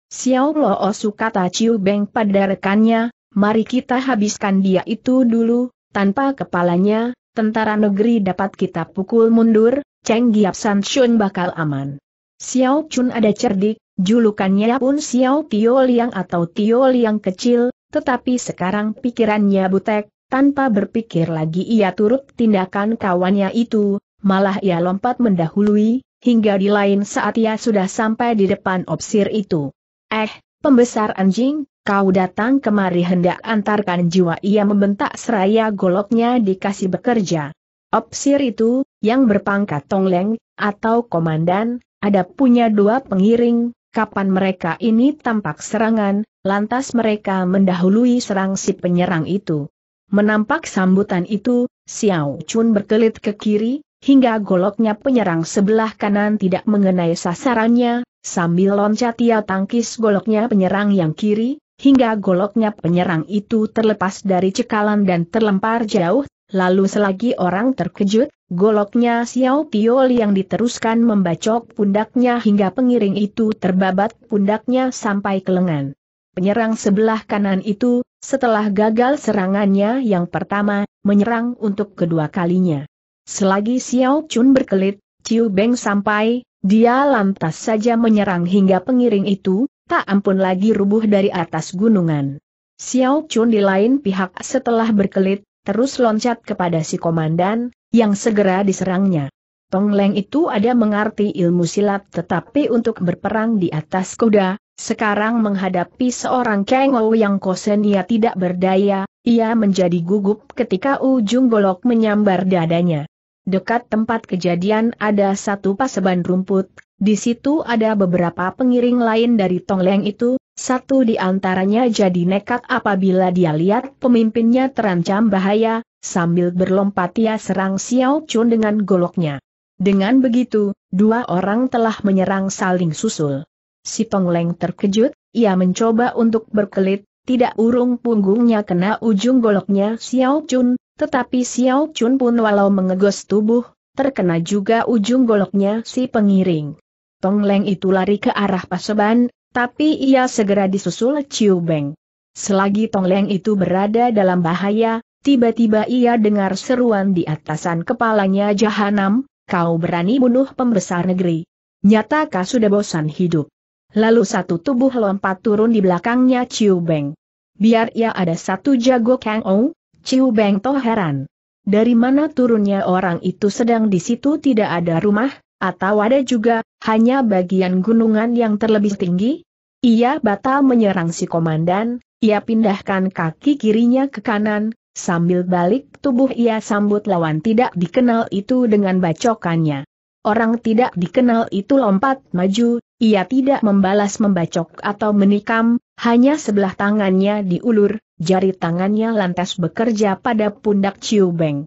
Xiao Lo Osu kata Ciu Beng pada rekannya, mari kita habiskan dia itu dulu, tanpa kepalanya, tentara negeri dapat kita pukul mundur, Cheng Giap San Shun bakal aman. Xiao Chun ada cerdik, julukannya pun Xiao Tio Liang atau Tio Liang kecil, tetapi sekarang pikirannya butek, tanpa berpikir lagi ia turut tindakan kawannya itu, malah ia lompat mendahului, hingga di lain saat ia sudah sampai di depan opsir itu. Eh, pembesar anjing, kau datang kemari hendak antarkan jiwa ia membentak seraya goloknya dikasih bekerja. Opsir itu, yang berpangkat tongleng, atau komandan, ada punya dua pengiring, kapan mereka ini tampak serangan, lantas mereka mendahului serang si penyerang itu. Menampak sambutan itu, Xiao Chun berkelit ke kiri, hingga goloknya penyerang sebelah kanan tidak mengenai sasarannya, sambil loncat ia tangkis goloknya penyerang yang kiri, hingga goloknya penyerang itu terlepas dari cekalan dan terlempar jauh, lalu selagi orang terkejut, Goloknya Xiao Piol yang diteruskan membacok pundaknya hingga pengiring itu terbabat pundaknya sampai ke lengan. Penyerang sebelah kanan itu, setelah gagal serangannya yang pertama, menyerang untuk kedua kalinya. Selagi Xiao Chun berkelit, Ciu Beng sampai, dia lantas saja menyerang hingga pengiring itu, tak ampun lagi rubuh dari atas gunungan. Xiao Chun di lain pihak setelah berkelit, terus loncat kepada si komandan, yang segera diserangnya. Tong Leng itu ada mengerti ilmu silat tetapi untuk berperang di atas kuda, sekarang menghadapi seorang Ou yang kosen ia tidak berdaya, ia menjadi gugup ketika ujung golok menyambar dadanya. Dekat tempat kejadian ada satu paseban rumput, di situ ada beberapa pengiring lain dari Tong Leng itu, satu di antaranya jadi nekat apabila dia lihat pemimpinnya terancam bahaya, sambil berlompat ia serang Xiao Chun dengan goloknya. Dengan begitu, dua orang telah menyerang saling susul. Si Pengleng terkejut, ia mencoba untuk berkelit, tidak urung punggungnya kena ujung goloknya Xiao Chun, tetapi Xiao Chun pun walau mengegos tubuh, terkena juga ujung goloknya si pengiring. Tong Leng itu lari ke arah paseban, tapi ia segera disusul Ciu Beng. Selagi Tong Leng itu berada dalam bahaya, tiba-tiba ia dengar seruan di atasan kepalanya Jahanam, kau berani bunuh pembesar negeri. Nyatakah sudah bosan hidup? Lalu satu tubuh lompat turun di belakangnya Ciu Beng. Biar ia ada satu jago Kang Ou, Ciu Beng toh heran. Dari mana turunnya orang itu sedang di situ tidak ada rumah, atau ada juga, hanya bagian gunungan yang terlebih tinggi, ia batal menyerang si komandan, ia pindahkan kaki kirinya ke kanan, sambil balik tubuh ia sambut lawan tidak dikenal itu dengan bacokannya. Orang tidak dikenal itu lompat maju, ia tidak membalas membacok atau menikam, hanya sebelah tangannya diulur, jari tangannya lantas bekerja pada pundak ciubeng. Beng.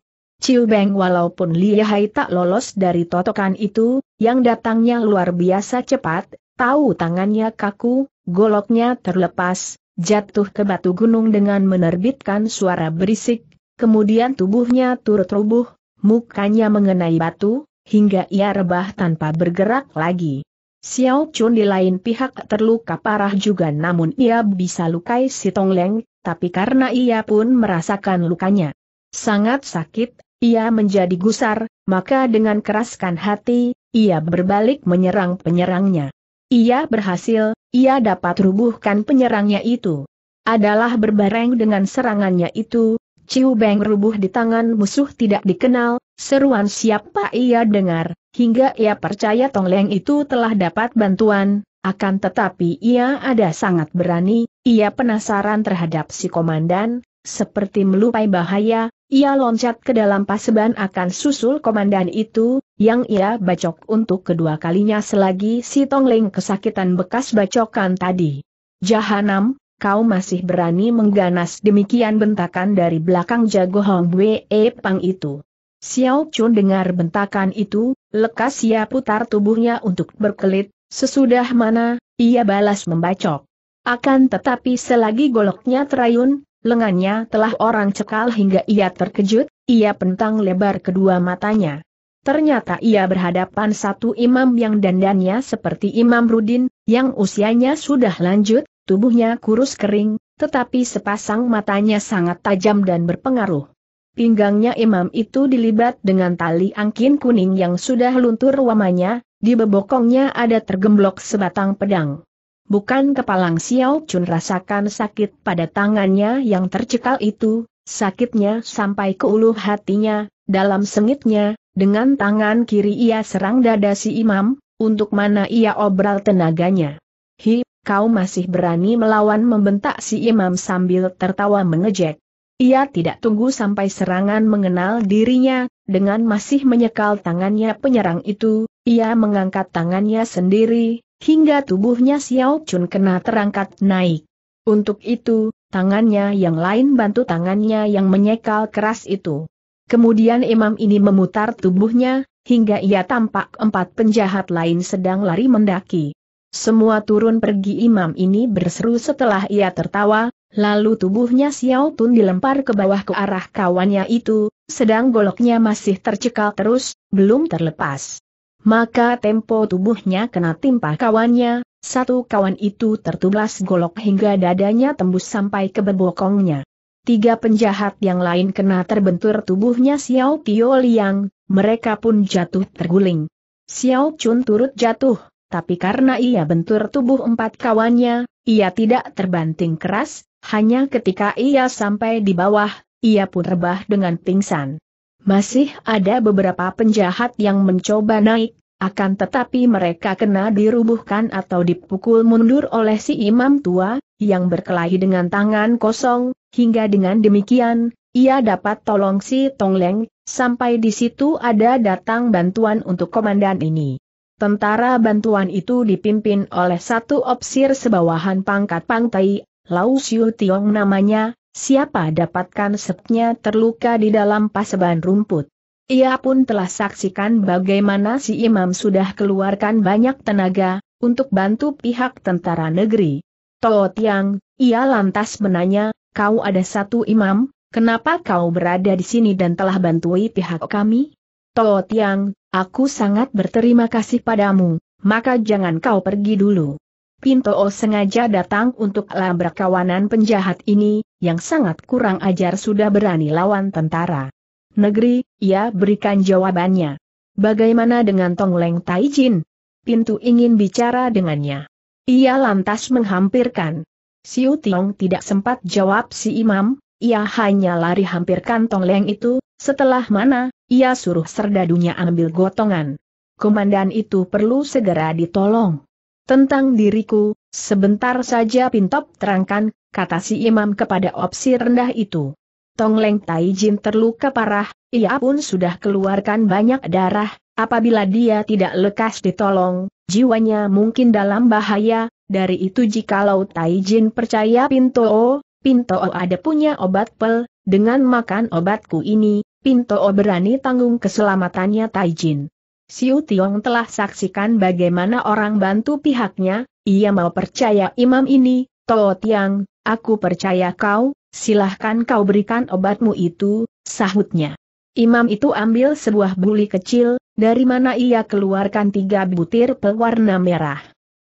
Chiu Beng walaupun lihai tak lolos dari totokan itu, yang datangnya luar biasa cepat, Tahu tangannya kaku, goloknya terlepas, jatuh ke batu gunung dengan menerbitkan suara berisik, kemudian tubuhnya turut rubuh, mukanya mengenai batu, hingga ia rebah tanpa bergerak lagi. Xiao Chun di lain pihak terluka parah juga namun ia bisa lukai si Tong Leng, tapi karena ia pun merasakan lukanya sangat sakit, ia menjadi gusar, maka dengan keraskan hati, ia berbalik menyerang penyerangnya. Ia berhasil, ia dapat rubuhkan penyerangnya itu. Adalah berbareng dengan serangannya itu, Ciu Beng rubuh di tangan musuh tidak dikenal, seruan siapa ia dengar, hingga ia percaya Tong Leng itu telah dapat bantuan, akan tetapi ia ada sangat berani, ia penasaran terhadap si komandan, seperti melupai bahaya, ia loncat ke dalam paseban akan susul komandan itu, yang ia bacok untuk kedua kalinya selagi si Tongling kesakitan bekas bacokan tadi. Jahanam, kau masih berani mengganas demikian bentakan dari belakang jago Hong Wei Pang itu. Xiao Chun dengar bentakan itu, lekas ia putar tubuhnya untuk berkelit, sesudah mana, ia balas membacok. Akan tetapi selagi goloknya terayun, Lengannya telah orang cekal hingga ia terkejut, ia pentang lebar kedua matanya. Ternyata ia berhadapan satu imam yang dandannya seperti Imam Rudin, yang usianya sudah lanjut, tubuhnya kurus kering, tetapi sepasang matanya sangat tajam dan berpengaruh. Pinggangnya imam itu dilibat dengan tali angkin kuning yang sudah luntur wamanya, di bebokongnya ada tergemblok sebatang pedang. Bukan kepalang Xiao Chun rasakan sakit pada tangannya yang tercekal itu, sakitnya sampai ke ulu hatinya, dalam sengitnya, dengan tangan kiri ia serang dada si imam, untuk mana ia obral tenaganya. Hi, kau masih berani melawan membentak si imam sambil tertawa mengejek. Ia tidak tunggu sampai serangan mengenal dirinya, dengan masih menyekal tangannya penyerang itu, ia mengangkat tangannya sendiri, hingga tubuhnya Xiao Chun kena terangkat naik. Untuk itu, tangannya yang lain bantu tangannya yang menyekal keras itu. Kemudian imam ini memutar tubuhnya, hingga ia tampak empat penjahat lain sedang lari mendaki. Semua turun pergi imam ini berseru setelah ia tertawa, lalu tubuhnya Xiao Tun dilempar ke bawah ke arah kawannya itu, sedang goloknya masih tercekal terus, belum terlepas maka tempo tubuhnya kena timpa kawannya, satu kawan itu tertublas golok hingga dadanya tembus sampai ke bebokongnya. Tiga penjahat yang lain kena terbentur tubuhnya Xiao Tio Liang, mereka pun jatuh terguling. Xiao Chun turut jatuh, tapi karena ia bentur tubuh empat kawannya, ia tidak terbanting keras, hanya ketika ia sampai di bawah, ia pun rebah dengan pingsan. Masih ada beberapa penjahat yang mencoba naik, akan tetapi mereka kena dirubuhkan atau dipukul mundur oleh si imam tua, yang berkelahi dengan tangan kosong, hingga dengan demikian, ia dapat tolong si Tong Leng. sampai di situ ada datang bantuan untuk komandan ini. Tentara bantuan itu dipimpin oleh satu opsir sebawahan pangkat Pangtai, Lau Siu Tiong namanya, Siapa dapatkan setnya terluka di dalam paseban rumput. Ia pun telah saksikan bagaimana si imam sudah keluarkan banyak tenaga, untuk bantu pihak tentara negeri. Toh Tiang, ia lantas menanya, kau ada satu imam, kenapa kau berada di sini dan telah bantui pihak kami? Toh Tiang, aku sangat berterima kasih padamu, maka jangan kau pergi dulu. Pinto sengaja datang untuk labrak kawanan penjahat ini, yang sangat kurang ajar sudah berani lawan tentara. Negeri, ia berikan jawabannya. Bagaimana dengan Tong Tai Taijin? Pintu ingin bicara dengannya. Ia lantas menghampirkan. Siu Tiong tidak sempat jawab si imam, ia hanya lari hampirkan Tong Leng itu, setelah mana, ia suruh serdadunya ambil gotongan. Komandan itu perlu segera ditolong. Tentang diriku, sebentar saja Pintop terangkan, kata si imam kepada opsi rendah itu. Tongleng Taijin terluka parah, ia pun sudah keluarkan banyak darah, apabila dia tidak lekas ditolong, jiwanya mungkin dalam bahaya, dari itu jikalau Taijin percaya Pintoo, Pintoo ada punya obat pel, dengan makan obatku ini, Pintoo berani tanggung keselamatannya Taijin. Siu Tiong telah saksikan bagaimana orang bantu pihaknya, ia mau percaya imam ini, Tao Tiang, aku percaya kau, silahkan kau berikan obatmu itu, sahutnya. Imam itu ambil sebuah buli kecil, dari mana ia keluarkan tiga butir pel warna merah.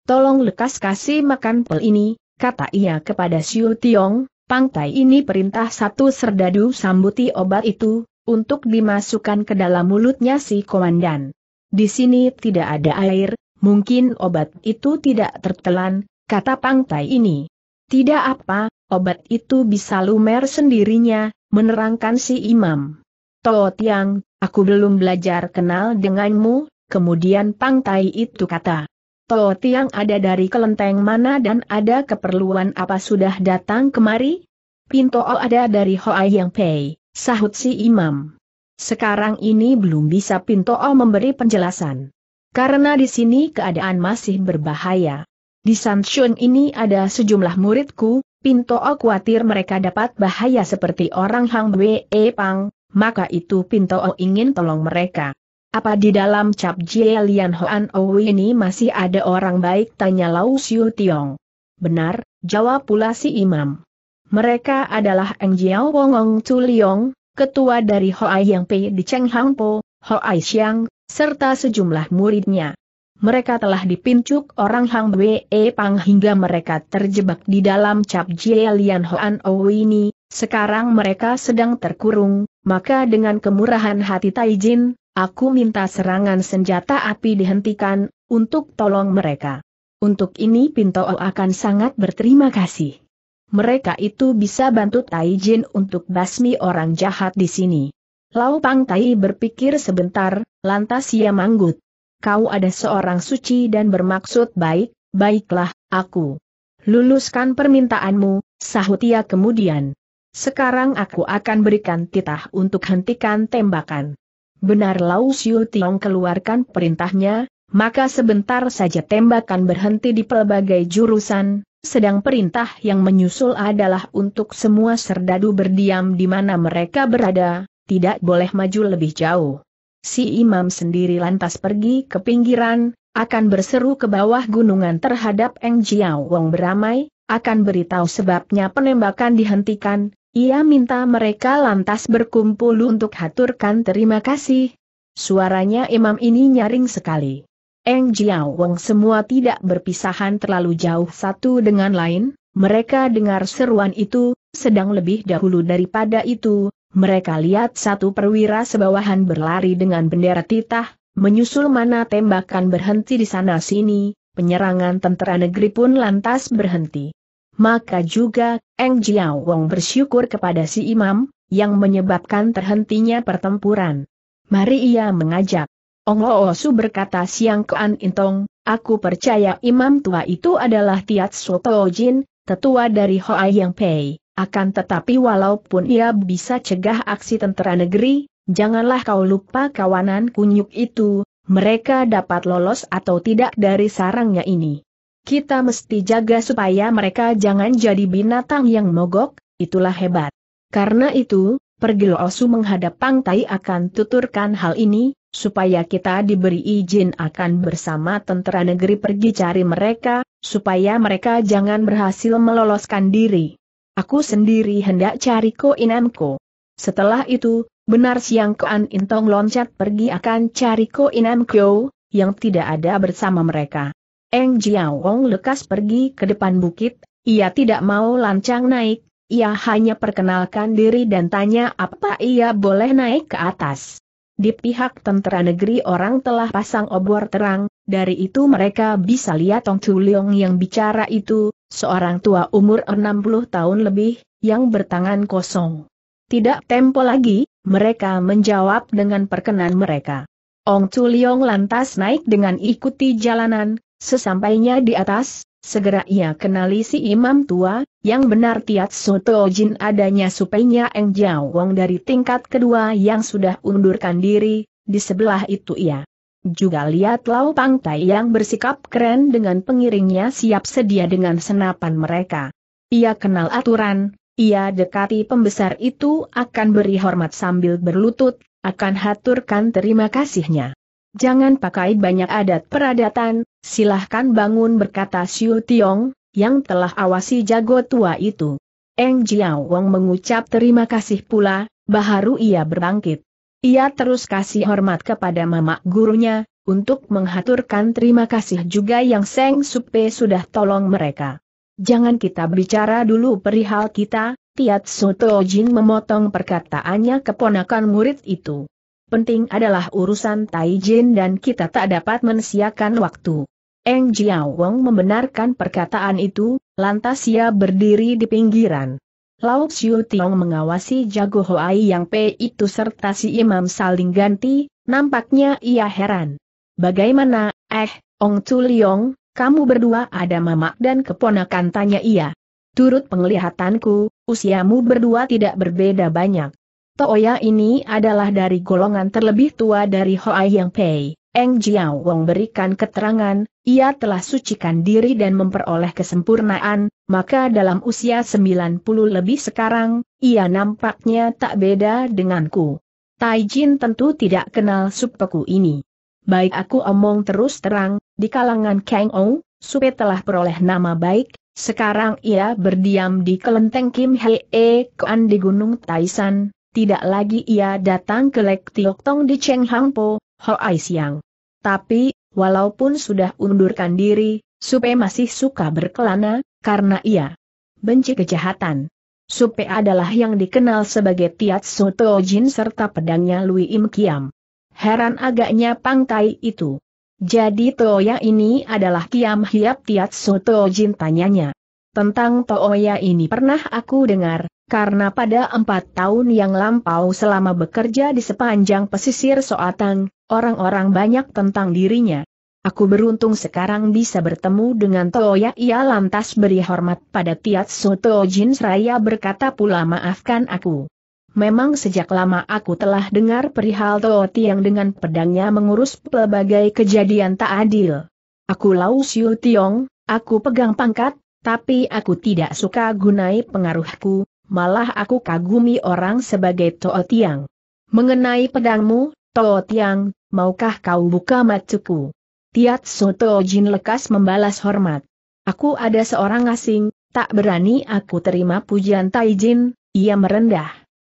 Tolong lekas kasih makan pel ini, kata ia kepada Siu Tiong, pangtai ini perintah satu serdadu sambuti obat itu, untuk dimasukkan ke dalam mulutnya si komandan. Di sini tidak ada air, mungkin obat itu tidak tertelan, kata pangtai ini. Tidak apa, obat itu bisa lumer sendirinya, menerangkan si imam. Toh aku belum belajar kenal denganmu, kemudian pangtai itu kata. Toh ada dari kelenteng mana dan ada keperluan apa sudah datang kemari? Pinto ada dari Hoa Yang Pei, sahut si imam. Sekarang ini belum bisa Pinto memberi penjelasan. Karena di sini keadaan masih berbahaya. Di Sanshun ini ada sejumlah muridku, Pinto khawatir mereka dapat bahaya seperti orang Hang Wei e Pang, maka itu Pinto ingin tolong mereka. Apa di dalam Cap Jie Lian Hoan Owi ini masih ada orang baik tanya Lau Siu Tiong. Benar, jawab pula si imam. Mereka adalah Eng Jiao Ong Chu Liong, ketua dari Hoai Yang Pei di Cheng Hang Po, Hoai Xiang, serta sejumlah muridnya. Mereka telah dipincuk orang Hang Wei e Pang hingga mereka terjebak di dalam cap Jie Lian Hoan ini, sekarang mereka sedang terkurung, maka dengan kemurahan hati Tai Jin, aku minta serangan senjata api dihentikan, untuk tolong mereka. Untuk ini Pinto akan sangat berterima kasih mereka itu bisa bantu Taijin untuk basmi orang jahat di sini. Lau Pang Tai berpikir sebentar, lantas ia manggut. Kau ada seorang suci dan bermaksud baik, baiklah, aku. Luluskan permintaanmu, sahut ia kemudian. Sekarang aku akan berikan titah untuk hentikan tembakan. Benar Lau Siu Tiong keluarkan perintahnya, maka sebentar saja tembakan berhenti di pelbagai jurusan, sedang perintah yang menyusul adalah untuk semua serdadu berdiam di mana mereka berada, tidak boleh maju lebih jauh. Si imam sendiri lantas pergi ke pinggiran, akan berseru ke bawah gunungan terhadap Eng Jiao Wong beramai, akan beritahu sebabnya penembakan dihentikan, ia minta mereka lantas berkumpul untuk haturkan terima kasih. Suaranya imam ini nyaring sekali. Eng Jiao Wang semua tidak berpisahan terlalu jauh satu dengan lain, mereka dengar seruan itu, sedang lebih dahulu daripada itu, mereka lihat satu perwira sebawahan berlari dengan bendera titah, menyusul mana tembakan berhenti di sana-sini, penyerangan tentara negeri pun lantas berhenti. Maka juga, Eng Jiao Wong bersyukur kepada si imam, yang menyebabkan terhentinya pertempuran. Mari ia mengajak Ong Su berkata Siang Kuan Intong, aku percaya imam tua itu adalah Tiat Soto Jin, tetua dari Hoa Yang Pei. Akan tetapi walaupun ia bisa cegah aksi tentara negeri, janganlah kau lupa kawanan kunyuk itu, mereka dapat lolos atau tidak dari sarangnya ini. Kita mesti jaga supaya mereka jangan jadi binatang yang mogok, itulah hebat. Karena itu, pergi Su menghadap Pang Tai akan tuturkan hal ini, supaya kita diberi izin akan bersama tentara negeri pergi cari mereka, supaya mereka jangan berhasil meloloskan diri. Aku sendiri hendak cari Ko Inamko. Setelah itu, benar siang Ko An Intong loncat pergi akan cari Ko Inamko, yang tidak ada bersama mereka. Eng Jiawong lekas pergi ke depan bukit, ia tidak mau lancang naik, ia hanya perkenalkan diri dan tanya apa ia boleh naik ke atas. Di pihak tentara negeri orang telah pasang obor terang, dari itu mereka bisa lihat Tong Leong yang bicara itu, seorang tua umur 60 tahun lebih, yang bertangan kosong. Tidak tempo lagi, mereka menjawab dengan perkenan mereka. Ong Leong lantas naik dengan ikuti jalanan, sesampainya di atas, Segera ia kenali si imam tua, yang benar Tiat Soto Jin adanya supaya Eng Jiao Wong dari tingkat kedua yang sudah undurkan diri, di sebelah itu ia. Juga lihat Lau Pang Tai yang bersikap keren dengan pengiringnya siap sedia dengan senapan mereka. Ia kenal aturan, ia dekati pembesar itu akan beri hormat sambil berlutut, akan haturkan terima kasihnya. Jangan pakai banyak adat peradatan, silahkan bangun berkata Xiu Tiong, yang telah awasi jago tua itu. Eng Jiao Wang mengucap terima kasih pula, baharu ia berbangkit. Ia terus kasih hormat kepada mama gurunya, untuk menghaturkan terima kasih juga yang Seng Supe sudah tolong mereka. Jangan kita bicara dulu perihal kita, Tiat Soto Jin memotong perkataannya keponakan murid itu penting adalah urusan Taijin dan kita tak dapat mensiakan waktu. Eng Jiao Wong membenarkan perkataan itu, lantas ia berdiri di pinggiran. Lao Xiu Tiong mengawasi Jago Hoai yang P itu serta si imam saling ganti, nampaknya ia heran. Bagaimana, eh, Ong Tu Liong, kamu berdua ada mamak dan keponakan tanya ia. Turut penglihatanku, usiamu berdua tidak berbeda banyak. Toya ini adalah dari golongan terlebih tua dari Hoa Yang Pei. Eng Jiao Wong berikan keterangan, ia telah sucikan diri dan memperoleh kesempurnaan, maka dalam usia 90 lebih sekarang, ia nampaknya tak beda denganku. Tai Jin tentu tidak kenal supeku ini. Baik aku omong terus terang, di kalangan Kang Ou, Supe telah peroleh nama baik, sekarang ia berdiam di kelenteng Kim Hee Kuan di Gunung Taisan, tidak lagi ia datang ke Lek Tiok Tong di Cheng Hang Po, Ai Siang. Tapi, walaupun sudah undurkan diri, Supe masih suka berkelana, karena ia benci kejahatan. Supe adalah yang dikenal sebagai Tiat Soto Jin serta pedangnya Lui Im Kiam. Heran agaknya pangkai itu. Jadi Toya ini adalah Kiam Hiap Tiat Soto Jin tanyanya. Tentang Tooya ini pernah aku dengar, karena pada empat tahun yang lampau selama bekerja di sepanjang pesisir Soatang, orang-orang banyak tentang dirinya. Aku beruntung sekarang bisa bertemu dengan Tooya. ia lantas beri hormat pada Soto Jin Seraya berkata pula maafkan aku. Memang sejak lama aku telah dengar perihal Tooti yang dengan pedangnya mengurus pelbagai kejadian tak adil. Aku Lau Siu Tiong, aku pegang pangkat, tapi aku tidak suka gunai pengaruhku, malah aku kagumi orang sebagai Tootiang. Mengenai pedangmu, Tootiang, maukah kau buka matuku? Tiat Soto Jin lekas membalas hormat. Aku ada seorang asing, tak berani aku terima pujian Taijin, ia merendah.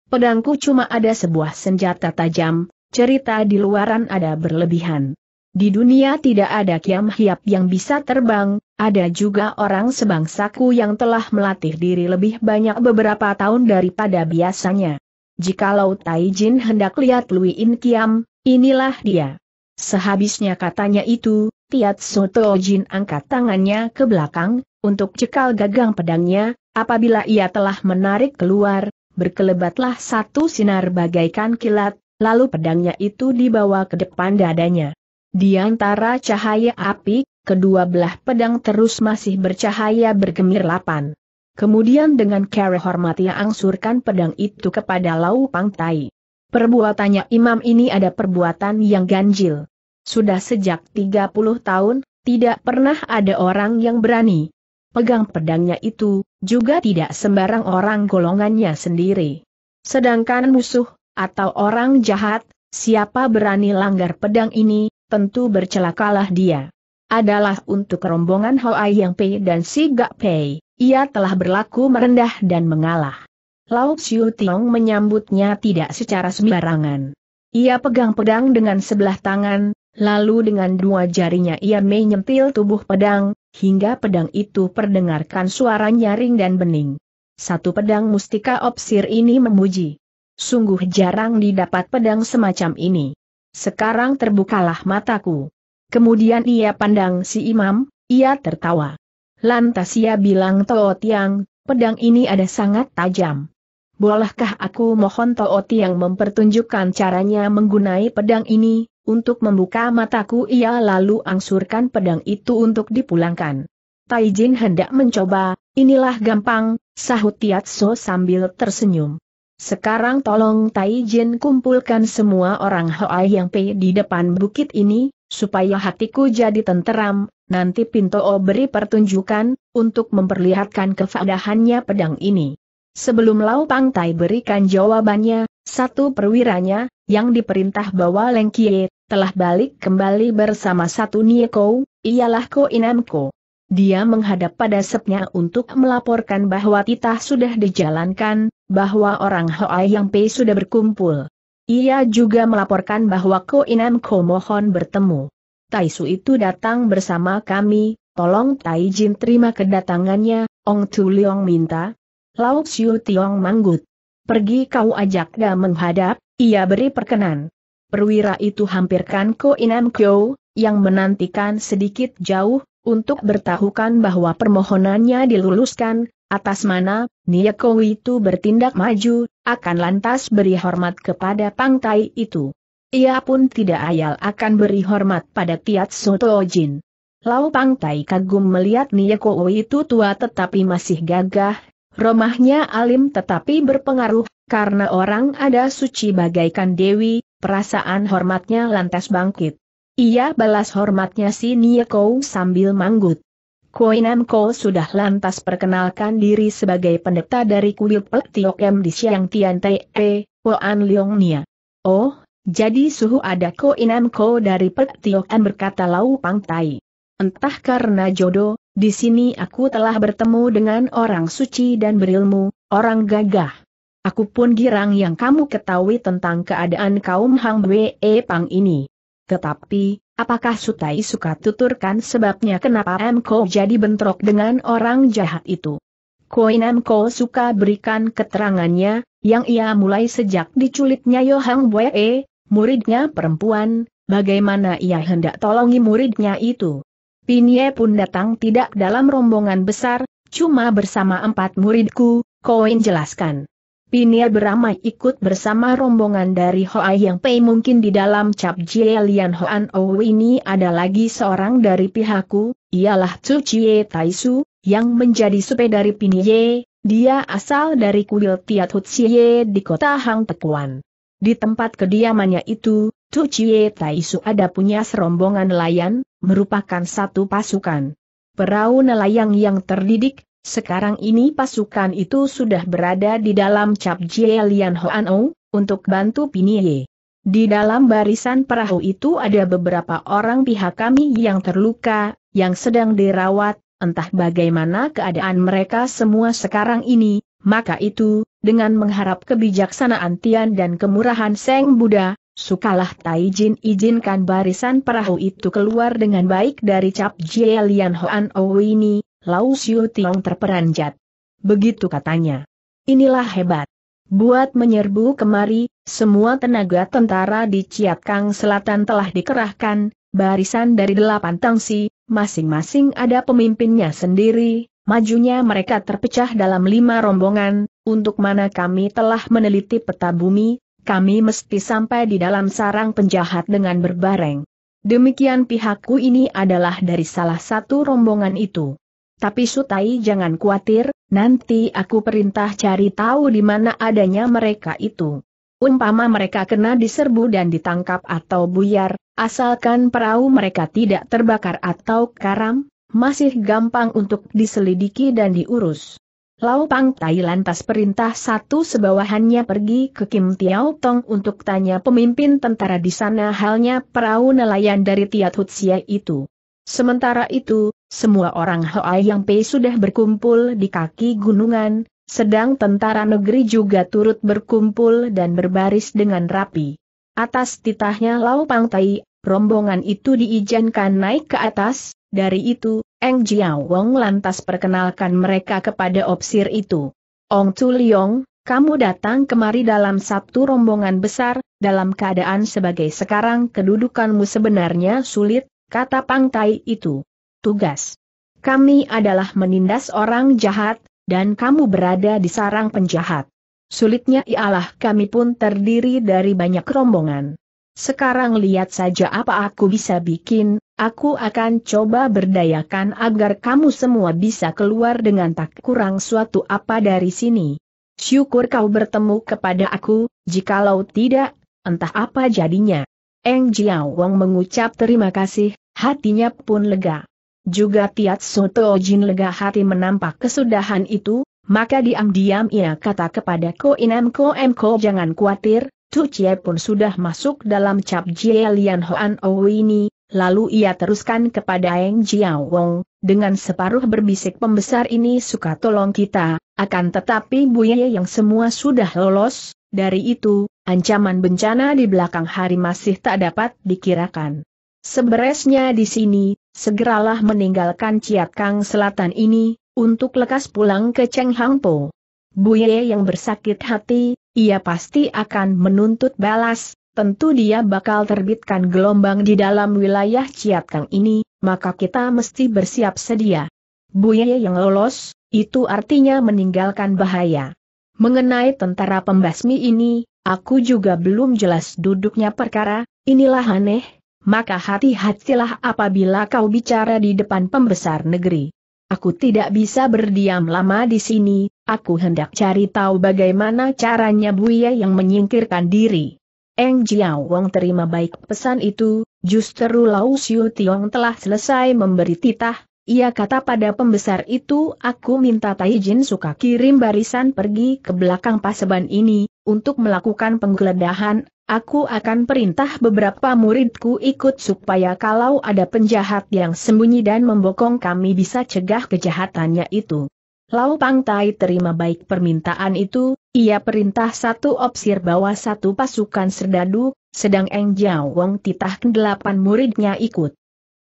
Pedangku cuma ada sebuah senjata tajam, cerita di luaran ada berlebihan. Di dunia tidak ada kiam hiap yang bisa terbang, ada juga orang sebangsaku yang telah melatih diri lebih banyak beberapa tahun daripada biasanya. Jikalau Taijin hendak lihat Lui In Kiam, inilah dia. Sehabisnya katanya itu, Soto Jin angkat tangannya ke belakang, untuk cekal gagang pedangnya, apabila ia telah menarik keluar, berkelebatlah satu sinar bagaikan kilat, lalu pedangnya itu dibawa ke depan dadanya. Di antara cahaya api, kedua belah pedang terus masih bercahaya lapan. Kemudian dengan cara hormat ia angsurkan pedang itu kepada Lau Pang Tai. Perbuatannya imam ini ada perbuatan yang ganjil. Sudah sejak 30 tahun, tidak pernah ada orang yang berani. Pegang pedangnya itu, juga tidak sembarang orang golongannya sendiri. Sedangkan musuh, atau orang jahat, siapa berani langgar pedang ini, tentu bercelakalah dia. Adalah untuk rombongan Hoa Yang Pei dan Si Gak Pei, ia telah berlaku merendah dan mengalah. Lao Xiu Tiong menyambutnya tidak secara sembarangan. Ia pegang pedang dengan sebelah tangan, lalu dengan dua jarinya ia menyentil tubuh pedang, hingga pedang itu perdengarkan suara nyaring dan bening. Satu pedang mustika opsir ini memuji. Sungguh jarang didapat pedang semacam ini. Sekarang terbukalah mataku. Kemudian ia pandang si imam, ia tertawa. Lantas ia bilang Tao Tiang, pedang ini ada sangat tajam. Bolehkah aku mohon Toh Tiang mempertunjukkan caranya menggunai pedang ini, untuk membuka mataku ia lalu angsurkan pedang itu untuk dipulangkan. Taijin hendak mencoba, inilah gampang, sahut Tiatso sambil tersenyum. Sekarang tolong Taijin kumpulkan semua orang Hoa yang pe di depan bukit ini, supaya hatiku jadi tenteram, nanti Pinto O beri pertunjukan, untuk memperlihatkan kefadahannya pedang ini. Sebelum Lau Pang Tai berikan jawabannya, satu perwiranya, yang diperintah bawa Leng Kie, telah balik kembali bersama satu Nieko, ialah Ko Inamko. Dia menghadap pada sepnya untuk melaporkan bahwa titah sudah dijalankan, bahwa orang Hoai Yang Pei sudah berkumpul. Ia juga melaporkan bahwa Ko Inam Ko Mohon bertemu. Tai Su itu datang bersama kami, tolong Tai Jin terima kedatangannya, Ong Tu Leong minta. Lau Xiu Tiong manggut. Pergi kau ajak dia menghadap, ia beri perkenan. Perwira itu hampirkan Ko Inam Kyo, yang menantikan sedikit jauh, untuk bertahukan bahwa permohonannya diluluskan, atas mana, Niyako itu bertindak maju, akan lantas beri hormat kepada pangtai itu. Ia pun tidak ayal akan beri hormat pada Tiat Soto Tojin. Lau Pangtai kagum melihat Niyako itu tua tetapi masih gagah, romahnya alim tetapi berpengaruh, karena orang ada suci bagaikan dewi, perasaan hormatnya lantas bangkit. Ia balas hormatnya si Kou sambil manggut. Koinam Kou sudah lantas perkenalkan diri sebagai pendeta dari kuil Pek M di Siang Tian Te, Poan Leong Nia. Oh, jadi suhu ada Koinam Kou dari Pek M berkata Lau Pang Tai. Entah karena jodoh, di sini aku telah bertemu dengan orang suci dan berilmu, orang gagah. Aku pun girang yang kamu ketahui tentang keadaan kaum Hang Wee Pang ini. Tetapi, apakah Sutai suka tuturkan sebabnya kenapa Mko jadi bentrok dengan orang jahat itu? Koin Mko suka berikan keterangannya, yang ia mulai sejak diculiknya Yohang Bwe, muridnya perempuan, bagaimana ia hendak tolongi muridnya itu. Pinye pun datang tidak dalam rombongan besar, cuma bersama empat muridku, Koin jelaskan. Pinia beramai ikut bersama rombongan dari Hoa Yang Pei mungkin di dalam Cap Jie Lian Hoan Ou oh, ini ada lagi seorang dari pihakku, ialah Tsu Chie Su, yang menjadi supe dari Pinie, dia asal dari kuil Tiat Hutsie di kota Hang Tekuan. Di tempat kediamannya itu, Tsu Chie Su ada punya serombongan nelayan, merupakan satu pasukan. Perahu nelayan yang terdidik, sekarang ini pasukan itu sudah berada di dalam cap Jie Lian Hoan untuk bantu Pinie. Di dalam barisan perahu itu ada beberapa orang pihak kami yang terluka, yang sedang dirawat, entah bagaimana keadaan mereka semua sekarang ini, maka itu, dengan mengharap kebijaksanaan Tian dan kemurahan Seng Buddha, sukalah Taijin izinkan barisan perahu itu keluar dengan baik dari cap Jie Lian Hoan ini, Lau Siu Tiong terperanjat. Begitu katanya. Inilah hebat. Buat menyerbu kemari, semua tenaga tentara di Ciat Kang Selatan telah dikerahkan, barisan dari delapan tangsi, masing-masing ada pemimpinnya sendiri, majunya mereka terpecah dalam lima rombongan, untuk mana kami telah meneliti peta bumi, kami mesti sampai di dalam sarang penjahat dengan berbareng. Demikian pihakku ini adalah dari salah satu rombongan itu. Tapi Sutai jangan khawatir, nanti aku perintah cari tahu di mana adanya mereka itu. Umpama mereka kena diserbu dan ditangkap atau buyar, asalkan perahu mereka tidak terbakar atau karam, masih gampang untuk diselidiki dan diurus. Lau Pang Tai lantas perintah satu sebawahannya pergi ke Kim Tiao Tong untuk tanya pemimpin tentara di sana halnya perahu nelayan dari Tiat Hutsia itu. Sementara itu, semua orang Hoa yang Pei sudah berkumpul di kaki gunungan, sedang tentara negeri juga turut berkumpul dan berbaris dengan rapi. Atas titahnya Lau Pang Tai, rombongan itu diizinkan naik ke atas, dari itu, Eng Jiao Wong lantas perkenalkan mereka kepada opsir itu. Ong Tu Liong, kamu datang kemari dalam satu rombongan besar, dalam keadaan sebagai sekarang kedudukanmu sebenarnya sulit, kata Pang Tai itu tugas. Kami adalah menindas orang jahat, dan kamu berada di sarang penjahat. Sulitnya ialah kami pun terdiri dari banyak rombongan. Sekarang lihat saja apa aku bisa bikin, aku akan coba berdayakan agar kamu semua bisa keluar dengan tak kurang suatu apa dari sini. Syukur kau bertemu kepada aku, jikalau tidak, entah apa jadinya. Eng Jiao Wang mengucap terima kasih, hatinya pun lega. Juga Tiat Soto Jin lega hati menampak kesudahan itu, maka diam-diam ia kata kepada Ko Inam Ko Em Ko jangan khawatir, Tu Chie pun sudah masuk dalam cap Jie Lian Hoan ini. lalu ia teruskan kepada Eng Jiao Wong, dengan separuh berbisik pembesar ini suka tolong kita, akan tetapi Buye yang semua sudah lolos, dari itu, ancaman bencana di belakang hari masih tak dapat dikirakan. Seberesnya di sini, Segeralah meninggalkan Ciat Kang Selatan ini, untuk lekas pulang ke Cheng Hang Po. Buye yang bersakit hati, ia pasti akan menuntut balas, tentu dia bakal terbitkan gelombang di dalam wilayah Ciat Kang ini, maka kita mesti bersiap sedia. Buye yang lolos, itu artinya meninggalkan bahaya. Mengenai tentara pembasmi ini, aku juga belum jelas duduknya perkara, inilah aneh, maka hati-hatilah apabila kau bicara di depan pembesar negeri. Aku tidak bisa berdiam lama di sini, aku hendak cari tahu bagaimana caranya Buya yang menyingkirkan diri. Eng Jiao Wong terima baik pesan itu, justru Lau Siu Tiong telah selesai memberi titah, ia kata pada pembesar itu aku minta Tai Jin suka kirim barisan pergi ke belakang paseban ini, untuk melakukan penggeledahan Aku akan perintah beberapa muridku ikut supaya kalau ada penjahat yang sembunyi dan membokong kami bisa cegah kejahatannya itu. Lau Pangtai terima baik permintaan itu, ia perintah satu opsir bawa satu pasukan serdadu, sedang Eng Jiao Wong titah delapan muridnya ikut.